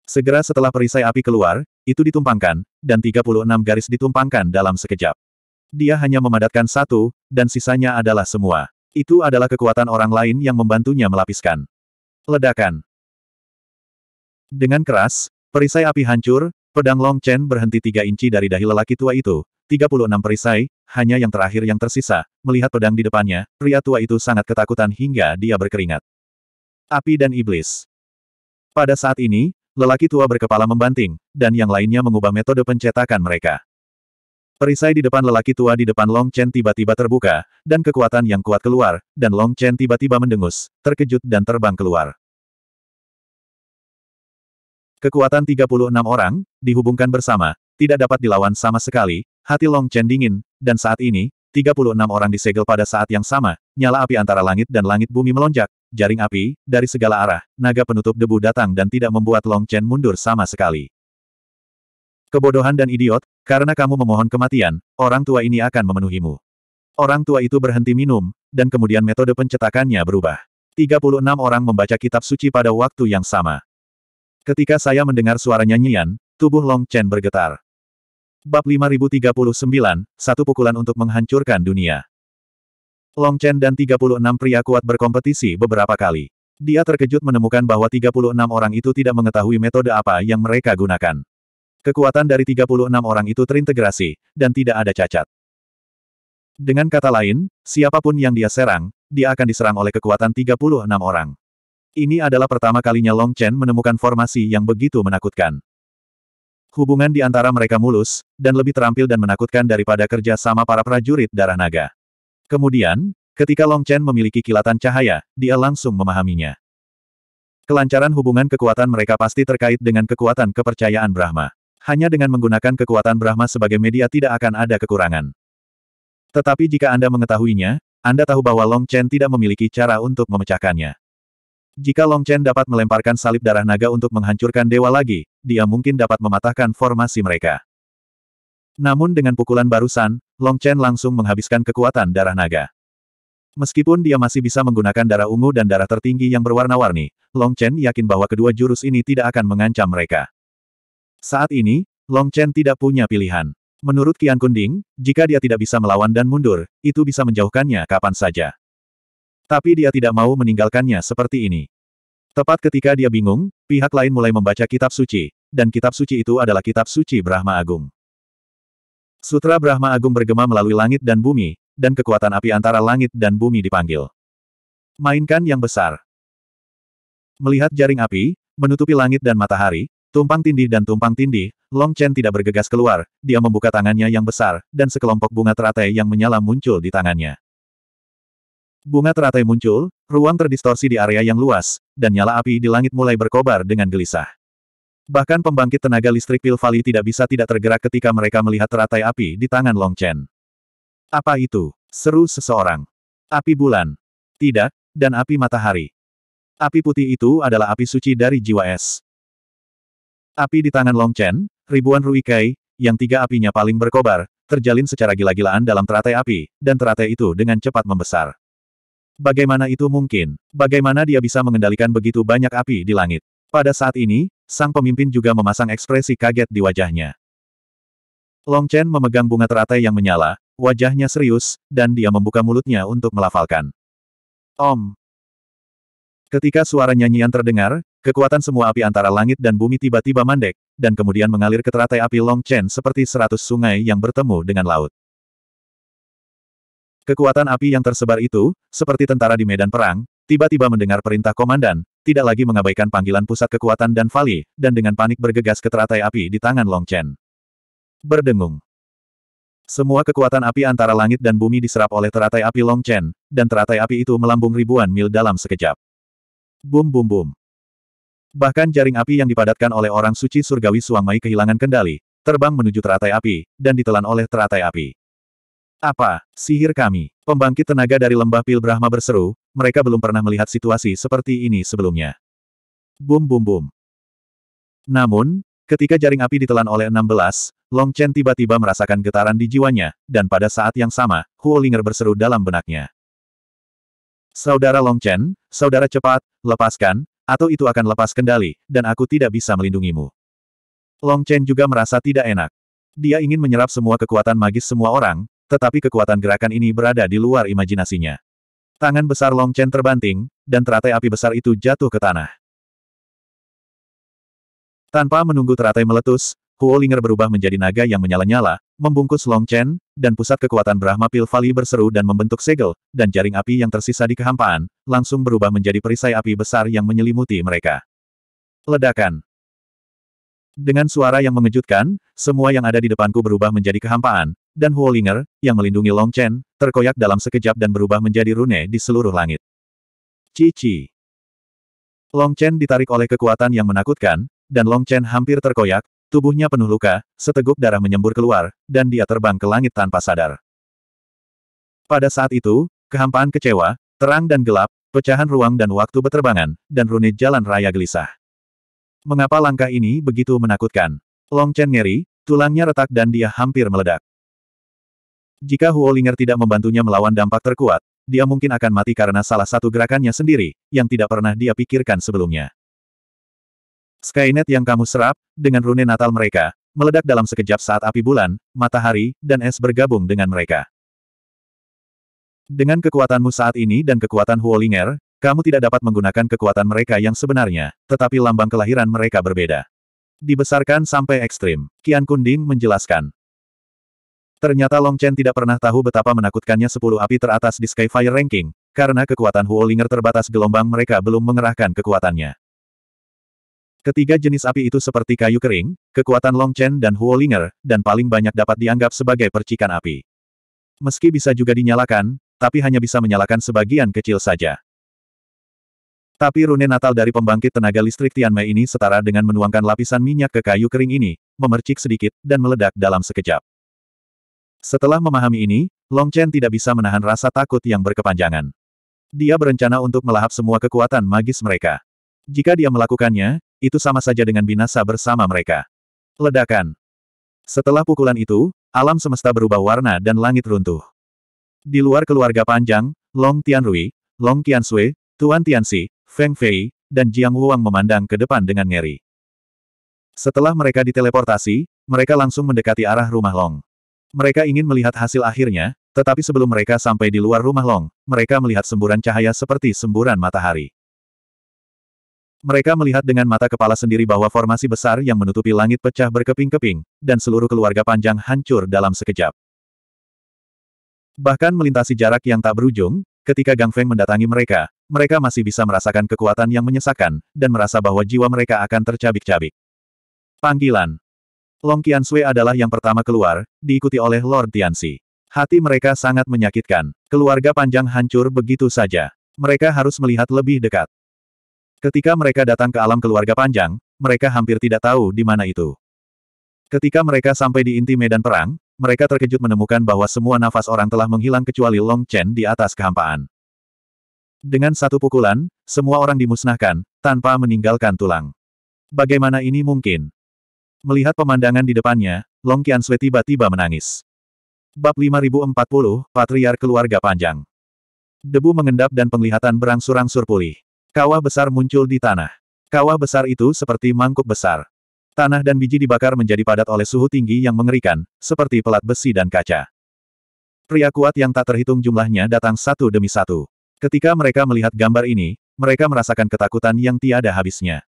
Segera setelah perisai api keluar, itu ditumpangkan, dan 36 garis ditumpangkan dalam sekejap. Dia hanya memadatkan satu, dan sisanya adalah semua. Itu adalah kekuatan orang lain yang membantunya melapiskan. Ledakan. Dengan keras, perisai api hancur, pedang Long Chen berhenti tiga inci dari dahi lelaki tua itu. 36 perisai, hanya yang terakhir yang tersisa. Melihat pedang di depannya, pria tua itu sangat ketakutan hingga dia berkeringat api dan iblis. Pada saat ini, lelaki tua berkepala membanting, dan yang lainnya mengubah metode pencetakan mereka. Perisai di depan lelaki tua di depan Long Chen tiba-tiba terbuka, dan kekuatan yang kuat keluar, dan Long Chen tiba-tiba mendengus, terkejut dan terbang keluar. Kekuatan 36 orang, dihubungkan bersama, tidak dapat dilawan sama sekali, hati Long Chen dingin, dan saat ini, 36 orang disegel pada saat yang sama, nyala api antara langit dan langit bumi melonjak, jaring api, dari segala arah, naga penutup debu datang dan tidak membuat Long Chen mundur sama sekali. Kebodohan dan idiot, karena kamu memohon kematian, orang tua ini akan memenuhimu. Orang tua itu berhenti minum, dan kemudian metode pencetakannya berubah. 36 orang membaca kitab suci pada waktu yang sama. Ketika saya mendengar suara nyanyian, tubuh Long Chen bergetar. Bab 5039, satu pukulan untuk menghancurkan dunia. Long Chen dan 36 pria kuat berkompetisi beberapa kali. Dia terkejut menemukan bahwa 36 orang itu tidak mengetahui metode apa yang mereka gunakan. Kekuatan dari 36 orang itu terintegrasi, dan tidak ada cacat. Dengan kata lain, siapapun yang dia serang, dia akan diserang oleh kekuatan 36 orang. Ini adalah pertama kalinya Long Chen menemukan formasi yang begitu menakutkan. Hubungan di antara mereka mulus, dan lebih terampil dan menakutkan daripada kerja sama para prajurit darah naga. Kemudian, ketika Long Chen memiliki kilatan cahaya, dia langsung memahaminya. Kelancaran hubungan kekuatan mereka pasti terkait dengan kekuatan kepercayaan Brahma. Hanya dengan menggunakan kekuatan Brahma sebagai media tidak akan ada kekurangan. Tetapi jika Anda mengetahuinya, Anda tahu bahwa Long Chen tidak memiliki cara untuk memecahkannya. Jika Long Chen dapat melemparkan salib darah naga untuk menghancurkan dewa lagi, dia mungkin dapat mematahkan formasi mereka. Namun dengan pukulan barusan, Long Chen langsung menghabiskan kekuatan darah naga. Meskipun dia masih bisa menggunakan darah ungu dan darah tertinggi yang berwarna-warni, Long Chen yakin bahwa kedua jurus ini tidak akan mengancam mereka. Saat ini, Long Chen tidak punya pilihan. Menurut Qian Kunding, jika dia tidak bisa melawan dan mundur, itu bisa menjauhkannya kapan saja. Tapi dia tidak mau meninggalkannya seperti ini. Tepat ketika dia bingung, pihak lain mulai membaca kitab suci, dan kitab suci itu adalah kitab suci Brahma Agung. Sutra Brahma Agung bergema melalui langit dan bumi, dan kekuatan api antara langit dan bumi dipanggil. Mainkan yang besar. Melihat jaring api, menutupi langit dan matahari, tumpang tindih dan tumpang tindih, Long Chen tidak bergegas keluar, dia membuka tangannya yang besar, dan sekelompok bunga teratai yang menyala muncul di tangannya. Bunga teratai muncul, ruang terdistorsi di area yang luas, dan nyala api di langit mulai berkobar dengan gelisah. Bahkan pembangkit tenaga listrik Pil Valley tidak bisa tidak tergerak ketika mereka melihat teratai api di tangan Long Chen. Apa itu? Seru seseorang. Api bulan. Tidak, dan api matahari. Api putih itu adalah api suci dari jiwa es. Api di tangan Long Chen, ribuan ruikai, yang tiga apinya paling berkobar, terjalin secara gila-gilaan dalam teratai api, dan teratai itu dengan cepat membesar. Bagaimana itu mungkin? Bagaimana dia bisa mengendalikan begitu banyak api di langit? Pada saat ini, sang pemimpin juga memasang ekspresi kaget di wajahnya. Long Chen memegang bunga teratai yang menyala, wajahnya serius, dan dia membuka mulutnya untuk melafalkan. Om. Ketika suara nyanyian terdengar, kekuatan semua api antara langit dan bumi tiba-tiba mandek, dan kemudian mengalir ke teratai api Long Chen seperti seratus sungai yang bertemu dengan laut. Kekuatan api yang tersebar itu, seperti tentara di medan perang, tiba-tiba mendengar perintah komandan, tidak lagi mengabaikan panggilan pusat kekuatan dan vali, dan dengan panik bergegas ke teratai api di tangan Long Chen. Berdengung. Semua kekuatan api antara langit dan bumi diserap oleh teratai api Long Chen, dan teratai api itu melambung ribuan mil dalam sekejap. Bum bum bum. Bahkan jaring api yang dipadatkan oleh orang suci surgawi Suang Suangmai kehilangan kendali, terbang menuju teratai api, dan ditelan oleh teratai api. Apa, sihir kami? Pembangkit tenaga dari lembah pil Brahma berseru, mereka belum pernah melihat situasi seperti ini sebelumnya. Bum bum bum. Namun, ketika jaring api ditelan oleh 16, Long Chen tiba-tiba merasakan getaran di jiwanya, dan pada saat yang sama, Huo Linger berseru dalam benaknya. Saudara Long Chen, saudara cepat, lepaskan, atau itu akan lepas kendali, dan aku tidak bisa melindungimu. Long Chen juga merasa tidak enak. Dia ingin menyerap semua kekuatan magis semua orang, tetapi kekuatan gerakan ini berada di luar imajinasinya. Tangan besar Long Chen terbanting, dan teratai api besar itu jatuh ke tanah. Tanpa menunggu teratai meletus, Huo Linger berubah menjadi naga yang menyala-nyala, membungkus Long Chen, dan pusat kekuatan Brahma Pilvali berseru dan membentuk segel, dan jaring api yang tersisa di kehampaan, langsung berubah menjadi perisai api besar yang menyelimuti mereka. Ledakan Dengan suara yang mengejutkan, semua yang ada di depanku berubah menjadi kehampaan, dan Huolinger, yang melindungi Long Chen, terkoyak dalam sekejap dan berubah menjadi rune di seluruh langit. Cici. Long Chen ditarik oleh kekuatan yang menakutkan, dan Long Chen hampir terkoyak, tubuhnya penuh luka, seteguk darah menyembur keluar, dan dia terbang ke langit tanpa sadar. Pada saat itu, kehampaan kecewa, terang dan gelap, pecahan ruang dan waktu beterbangan, dan rune jalan raya gelisah. Mengapa langkah ini begitu menakutkan? Long Chen ngeri, tulangnya retak dan dia hampir meledak. Jika Huolinger tidak membantunya melawan dampak terkuat, dia mungkin akan mati karena salah satu gerakannya sendiri, yang tidak pernah dia pikirkan sebelumnya. Skynet yang kamu serap, dengan rune natal mereka, meledak dalam sekejap saat api bulan, matahari, dan es bergabung dengan mereka. Dengan kekuatanmu saat ini dan kekuatan Huolinger, kamu tidak dapat menggunakan kekuatan mereka yang sebenarnya, tetapi lambang kelahiran mereka berbeda. Dibesarkan sampai ekstrim, Kian Kunding menjelaskan. Ternyata Long Chen tidak pernah tahu betapa menakutkannya 10 api teratas di Skyfire Ranking, karena kekuatan Huolinger terbatas gelombang mereka belum mengerahkan kekuatannya. Ketiga jenis api itu seperti kayu kering, kekuatan Long Chen dan Huolinger, dan paling banyak dapat dianggap sebagai percikan api. Meski bisa juga dinyalakan, tapi hanya bisa menyalakan sebagian kecil saja. Tapi rune natal dari pembangkit tenaga listrik Tianmei ini setara dengan menuangkan lapisan minyak ke kayu kering ini, memercik sedikit, dan meledak dalam sekejap. Setelah memahami ini, Long Chen tidak bisa menahan rasa takut yang berkepanjangan. Dia berencana untuk melahap semua kekuatan magis mereka. Jika dia melakukannya, itu sama saja dengan binasa bersama mereka. Ledakan. Setelah pukulan itu, alam semesta berubah warna dan langit runtuh. Di luar keluarga panjang, Long Tianrui, Long Tianxue, Tuan Tianxi, Feng Fei, dan Jiang Wuang memandang ke depan dengan ngeri. Setelah mereka diteleportasi, mereka langsung mendekati arah rumah Long. Mereka ingin melihat hasil akhirnya, tetapi sebelum mereka sampai di luar rumah Long, mereka melihat semburan cahaya seperti semburan matahari. Mereka melihat dengan mata kepala sendiri bahwa formasi besar yang menutupi langit pecah berkeping-keping, dan seluruh keluarga panjang hancur dalam sekejap. Bahkan melintasi jarak yang tak berujung, ketika Gang Feng mendatangi mereka, mereka masih bisa merasakan kekuatan yang menyesakkan, dan merasa bahwa jiwa mereka akan tercabik-cabik. Panggilan Long Sui adalah yang pertama keluar, diikuti oleh Lord Tianxi. Hati mereka sangat menyakitkan. Keluarga panjang hancur begitu saja. Mereka harus melihat lebih dekat. Ketika mereka datang ke alam keluarga panjang, mereka hampir tidak tahu di mana itu. Ketika mereka sampai di inti medan perang, mereka terkejut menemukan bahwa semua nafas orang telah menghilang kecuali Long Chen di atas kehampaan. Dengan satu pukulan, semua orang dimusnahkan, tanpa meninggalkan tulang. Bagaimana ini mungkin? Melihat pemandangan di depannya, Long Qian Sui tiba-tiba menangis. Bab 5040, Patriar Keluarga Panjang. Debu mengendap dan penglihatan berangsur-angsur pulih. Kawah besar muncul di tanah. Kawah besar itu seperti mangkuk besar. Tanah dan biji dibakar menjadi padat oleh suhu tinggi yang mengerikan, seperti pelat besi dan kaca. Pria kuat yang tak terhitung jumlahnya datang satu demi satu. Ketika mereka melihat gambar ini, mereka merasakan ketakutan yang tiada habisnya.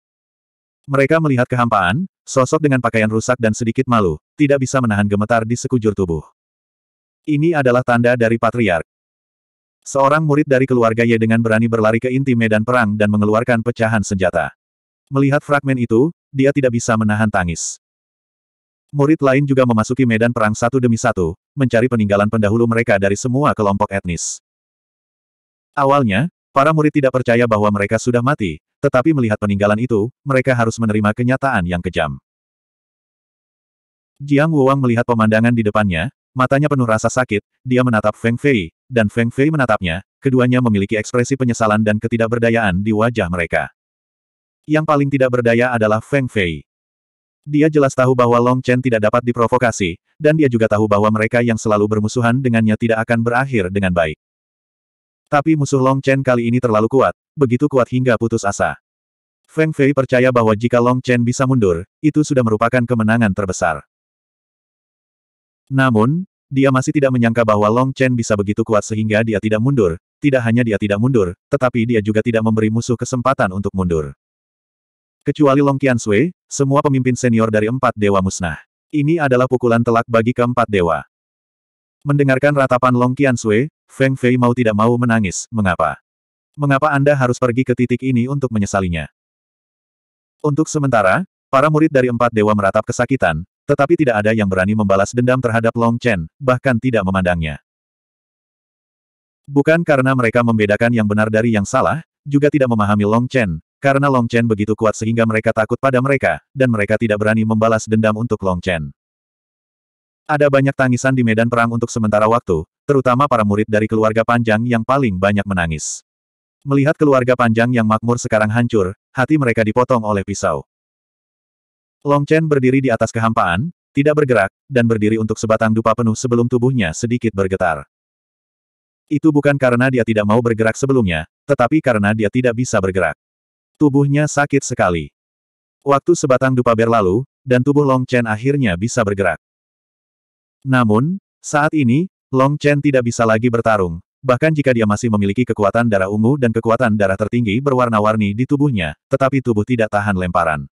Mereka melihat kehampaan, Sosok dengan pakaian rusak dan sedikit malu, tidak bisa menahan gemetar di sekujur tubuh. Ini adalah tanda dari patriark. Seorang murid dari keluarga Ye dengan berani berlari ke inti medan perang dan mengeluarkan pecahan senjata. Melihat fragmen itu, dia tidak bisa menahan tangis. Murid lain juga memasuki medan perang satu demi satu, mencari peninggalan pendahulu mereka dari semua kelompok etnis. Awalnya, Para murid tidak percaya bahwa mereka sudah mati, tetapi melihat peninggalan itu, mereka harus menerima kenyataan yang kejam. Jiang Wuang melihat pemandangan di depannya, matanya penuh rasa sakit, dia menatap Feng Fei, dan Feng Fei menatapnya, keduanya memiliki ekspresi penyesalan dan ketidakberdayaan di wajah mereka. Yang paling tidak berdaya adalah Feng Fei. Dia jelas tahu bahwa Long Chen tidak dapat diprovokasi, dan dia juga tahu bahwa mereka yang selalu bermusuhan dengannya tidak akan berakhir dengan baik. Tapi musuh Long Chen kali ini terlalu kuat, begitu kuat hingga putus asa. Feng Fei percaya bahwa jika Long Chen bisa mundur, itu sudah merupakan kemenangan terbesar. Namun, dia masih tidak menyangka bahwa Long Chen bisa begitu kuat sehingga dia tidak mundur. Tidak hanya dia tidak mundur, tetapi dia juga tidak memberi musuh kesempatan untuk mundur. Kecuali Long Sui, semua pemimpin senior dari empat dewa musnah. Ini adalah pukulan telak bagi keempat dewa. Mendengarkan ratapan Long Sui, Feng Fei mau tidak mau menangis, mengapa? Mengapa Anda harus pergi ke titik ini untuk menyesalinya? Untuk sementara, para murid dari empat dewa meratap kesakitan, tetapi tidak ada yang berani membalas dendam terhadap Long Chen, bahkan tidak memandangnya. Bukan karena mereka membedakan yang benar dari yang salah, juga tidak memahami Long Chen, karena Long Chen begitu kuat sehingga mereka takut pada mereka, dan mereka tidak berani membalas dendam untuk Long Chen. Ada banyak tangisan di medan perang untuk sementara waktu, terutama para murid dari keluarga panjang yang paling banyak menangis. Melihat keluarga panjang yang makmur sekarang hancur, hati mereka dipotong oleh pisau. Long Chen berdiri di atas kehampaan, tidak bergerak, dan berdiri untuk sebatang dupa penuh sebelum tubuhnya sedikit bergetar. Itu bukan karena dia tidak mau bergerak sebelumnya, tetapi karena dia tidak bisa bergerak. Tubuhnya sakit sekali. Waktu sebatang dupa berlalu, dan tubuh Long Chen akhirnya bisa bergerak. Namun, saat ini, Long Chen tidak bisa lagi bertarung, bahkan jika dia masih memiliki kekuatan darah ungu dan kekuatan darah tertinggi berwarna-warni di tubuhnya, tetapi tubuh tidak tahan lemparan.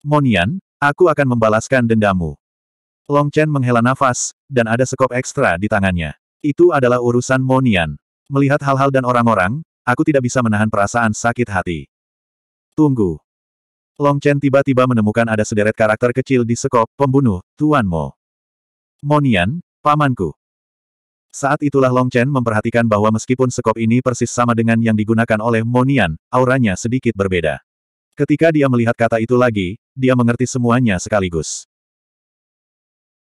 Monian, aku akan membalaskan dendammu. Long Chen menghela nafas, dan ada sekop ekstra di tangannya. Itu adalah urusan Monian. Melihat hal-hal dan orang-orang, aku tidak bisa menahan perasaan sakit hati. Tunggu. Long Chen tiba-tiba menemukan ada sederet karakter kecil di sekop pembunuh, Tuan Mo. Monian, pamanku. Saat itulah Long Chen memperhatikan bahwa meskipun sekop ini persis sama dengan yang digunakan oleh Monian, auranya sedikit berbeda. Ketika dia melihat kata itu lagi, dia mengerti semuanya sekaligus.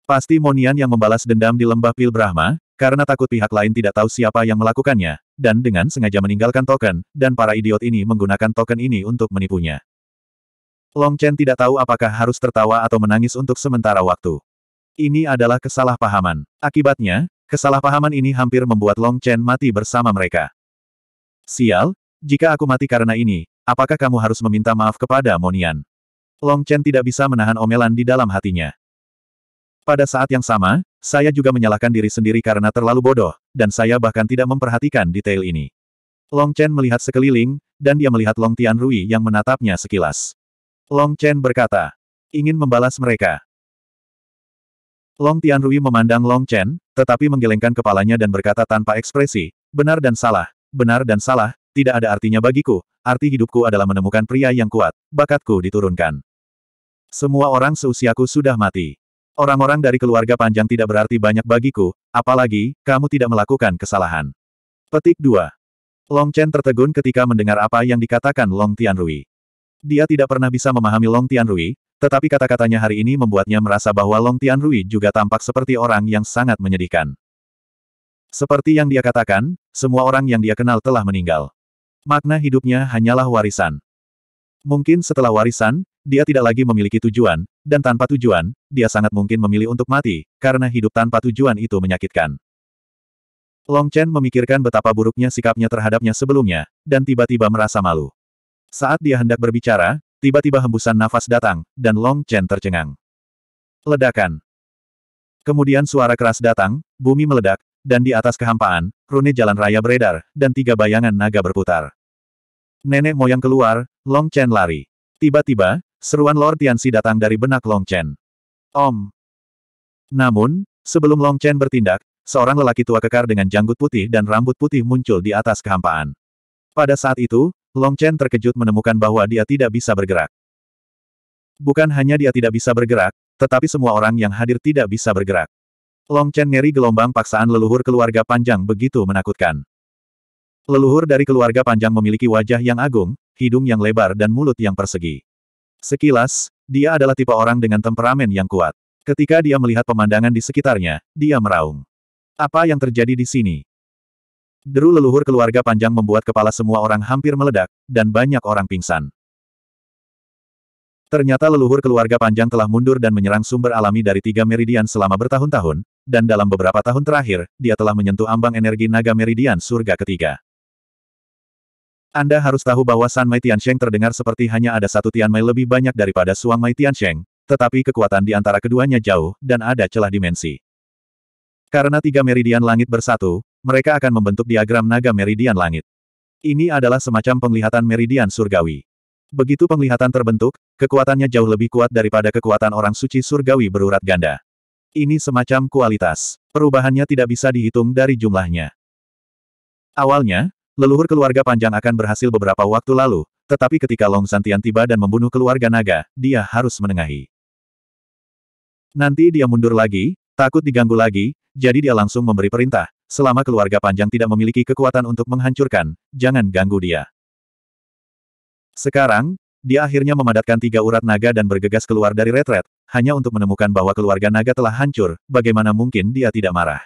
Pasti Monian yang membalas dendam di lembah Pil Brahma, karena takut pihak lain tidak tahu siapa yang melakukannya, dan dengan sengaja meninggalkan token, dan para idiot ini menggunakan token ini untuk menipunya. Long Chen tidak tahu apakah harus tertawa atau menangis untuk sementara waktu. Ini adalah kesalahpahaman. Akibatnya, kesalahpahaman ini hampir membuat Long Chen mati bersama mereka. Sial, jika aku mati karena ini, apakah kamu harus meminta maaf kepada Monian? Long Chen tidak bisa menahan omelan di dalam hatinya. Pada saat yang sama, saya juga menyalahkan diri sendiri karena terlalu bodoh, dan saya bahkan tidak memperhatikan detail ini. Long Chen melihat sekeliling, dan dia melihat Long Tian Rui yang menatapnya sekilas. Long Chen berkata, ingin membalas mereka. Long Tianrui memandang Long Chen, tetapi menggelengkan kepalanya dan berkata tanpa ekspresi, benar dan salah, benar dan salah, tidak ada artinya bagiku, arti hidupku adalah menemukan pria yang kuat, bakatku diturunkan. Semua orang seusiaku sudah mati. Orang-orang dari keluarga panjang tidak berarti banyak bagiku, apalagi, kamu tidak melakukan kesalahan. Petik 2. Long Chen tertegun ketika mendengar apa yang dikatakan Long Tianrui. Dia tidak pernah bisa memahami Long Tianrui, tetapi kata-katanya hari ini membuatnya merasa bahwa Long Tianrui juga tampak seperti orang yang sangat menyedihkan. Seperti yang dia katakan, semua orang yang dia kenal telah meninggal. Makna hidupnya hanyalah warisan. Mungkin setelah warisan, dia tidak lagi memiliki tujuan, dan tanpa tujuan, dia sangat mungkin memilih untuk mati, karena hidup tanpa tujuan itu menyakitkan. Long Chen memikirkan betapa buruknya sikapnya terhadapnya sebelumnya, dan tiba-tiba merasa malu. Saat dia hendak berbicara, Tiba-tiba hembusan nafas datang, dan Long Chen tercengang. Ledakan. Kemudian suara keras datang, bumi meledak, dan di atas kehampaan, rune jalan raya beredar, dan tiga bayangan naga berputar. Nenek moyang keluar, Long Chen lari. Tiba-tiba, seruan Lord Tianxi datang dari benak Long Chen. Om. Namun, sebelum Long Chen bertindak, seorang lelaki tua kekar dengan janggut putih dan rambut putih muncul di atas kehampaan. Pada saat itu, Long Chen terkejut menemukan bahwa dia tidak bisa bergerak. Bukan hanya dia tidak bisa bergerak, tetapi semua orang yang hadir tidak bisa bergerak. Long Chen ngeri gelombang paksaan leluhur keluarga panjang begitu menakutkan. Leluhur dari keluarga panjang memiliki wajah yang agung, hidung yang lebar dan mulut yang persegi. Sekilas, dia adalah tipe orang dengan temperamen yang kuat. Ketika dia melihat pemandangan di sekitarnya, dia meraung. Apa yang terjadi di sini? Deru leluhur keluarga panjang membuat kepala semua orang hampir meledak, dan banyak orang pingsan. Ternyata leluhur keluarga panjang telah mundur dan menyerang sumber alami dari tiga meridian selama bertahun-tahun, dan dalam beberapa tahun terakhir, dia telah menyentuh ambang energi naga meridian surga ketiga. Anda harus tahu bahwa San Mai Tian Sheng terdengar seperti hanya ada satu Tian Mai lebih banyak daripada Suang Mai Tian Sheng, tetapi kekuatan di antara keduanya jauh, dan ada celah dimensi. Karena tiga meridian langit bersatu, mereka akan membentuk diagram naga meridian langit. Ini adalah semacam penglihatan meridian surgawi. Begitu penglihatan terbentuk, kekuatannya jauh lebih kuat daripada kekuatan orang suci surgawi berurat ganda. Ini semacam kualitas. Perubahannya tidak bisa dihitung dari jumlahnya. Awalnya, leluhur keluarga panjang akan berhasil beberapa waktu lalu, tetapi ketika Long Santian tiba dan membunuh keluarga naga, dia harus menengahi. Nanti dia mundur lagi, takut diganggu lagi, jadi dia langsung memberi perintah, selama keluarga panjang tidak memiliki kekuatan untuk menghancurkan, jangan ganggu dia. Sekarang, dia akhirnya memadatkan tiga urat naga dan bergegas keluar dari retret, hanya untuk menemukan bahwa keluarga naga telah hancur, bagaimana mungkin dia tidak marah.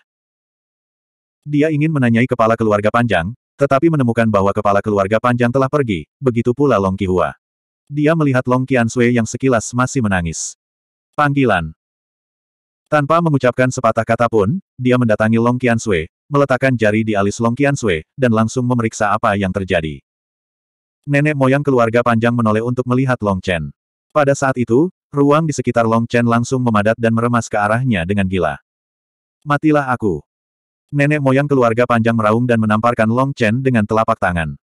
Dia ingin menanyai kepala keluarga panjang, tetapi menemukan bahwa kepala keluarga panjang telah pergi, begitu pula Long Qihua. Dia melihat Long Sui yang sekilas masih menangis. Panggilan. Tanpa mengucapkan sepatah kata pun, dia mendatangi Long Sui, meletakkan jari di alis Long Qiansui, dan langsung memeriksa apa yang terjadi. Nenek moyang keluarga panjang menoleh untuk melihat Long Chen. Pada saat itu, ruang di sekitar Long Chen langsung memadat dan meremas ke arahnya dengan gila. Matilah aku. Nenek moyang keluarga panjang meraung dan menamparkan Long Chen dengan telapak tangan.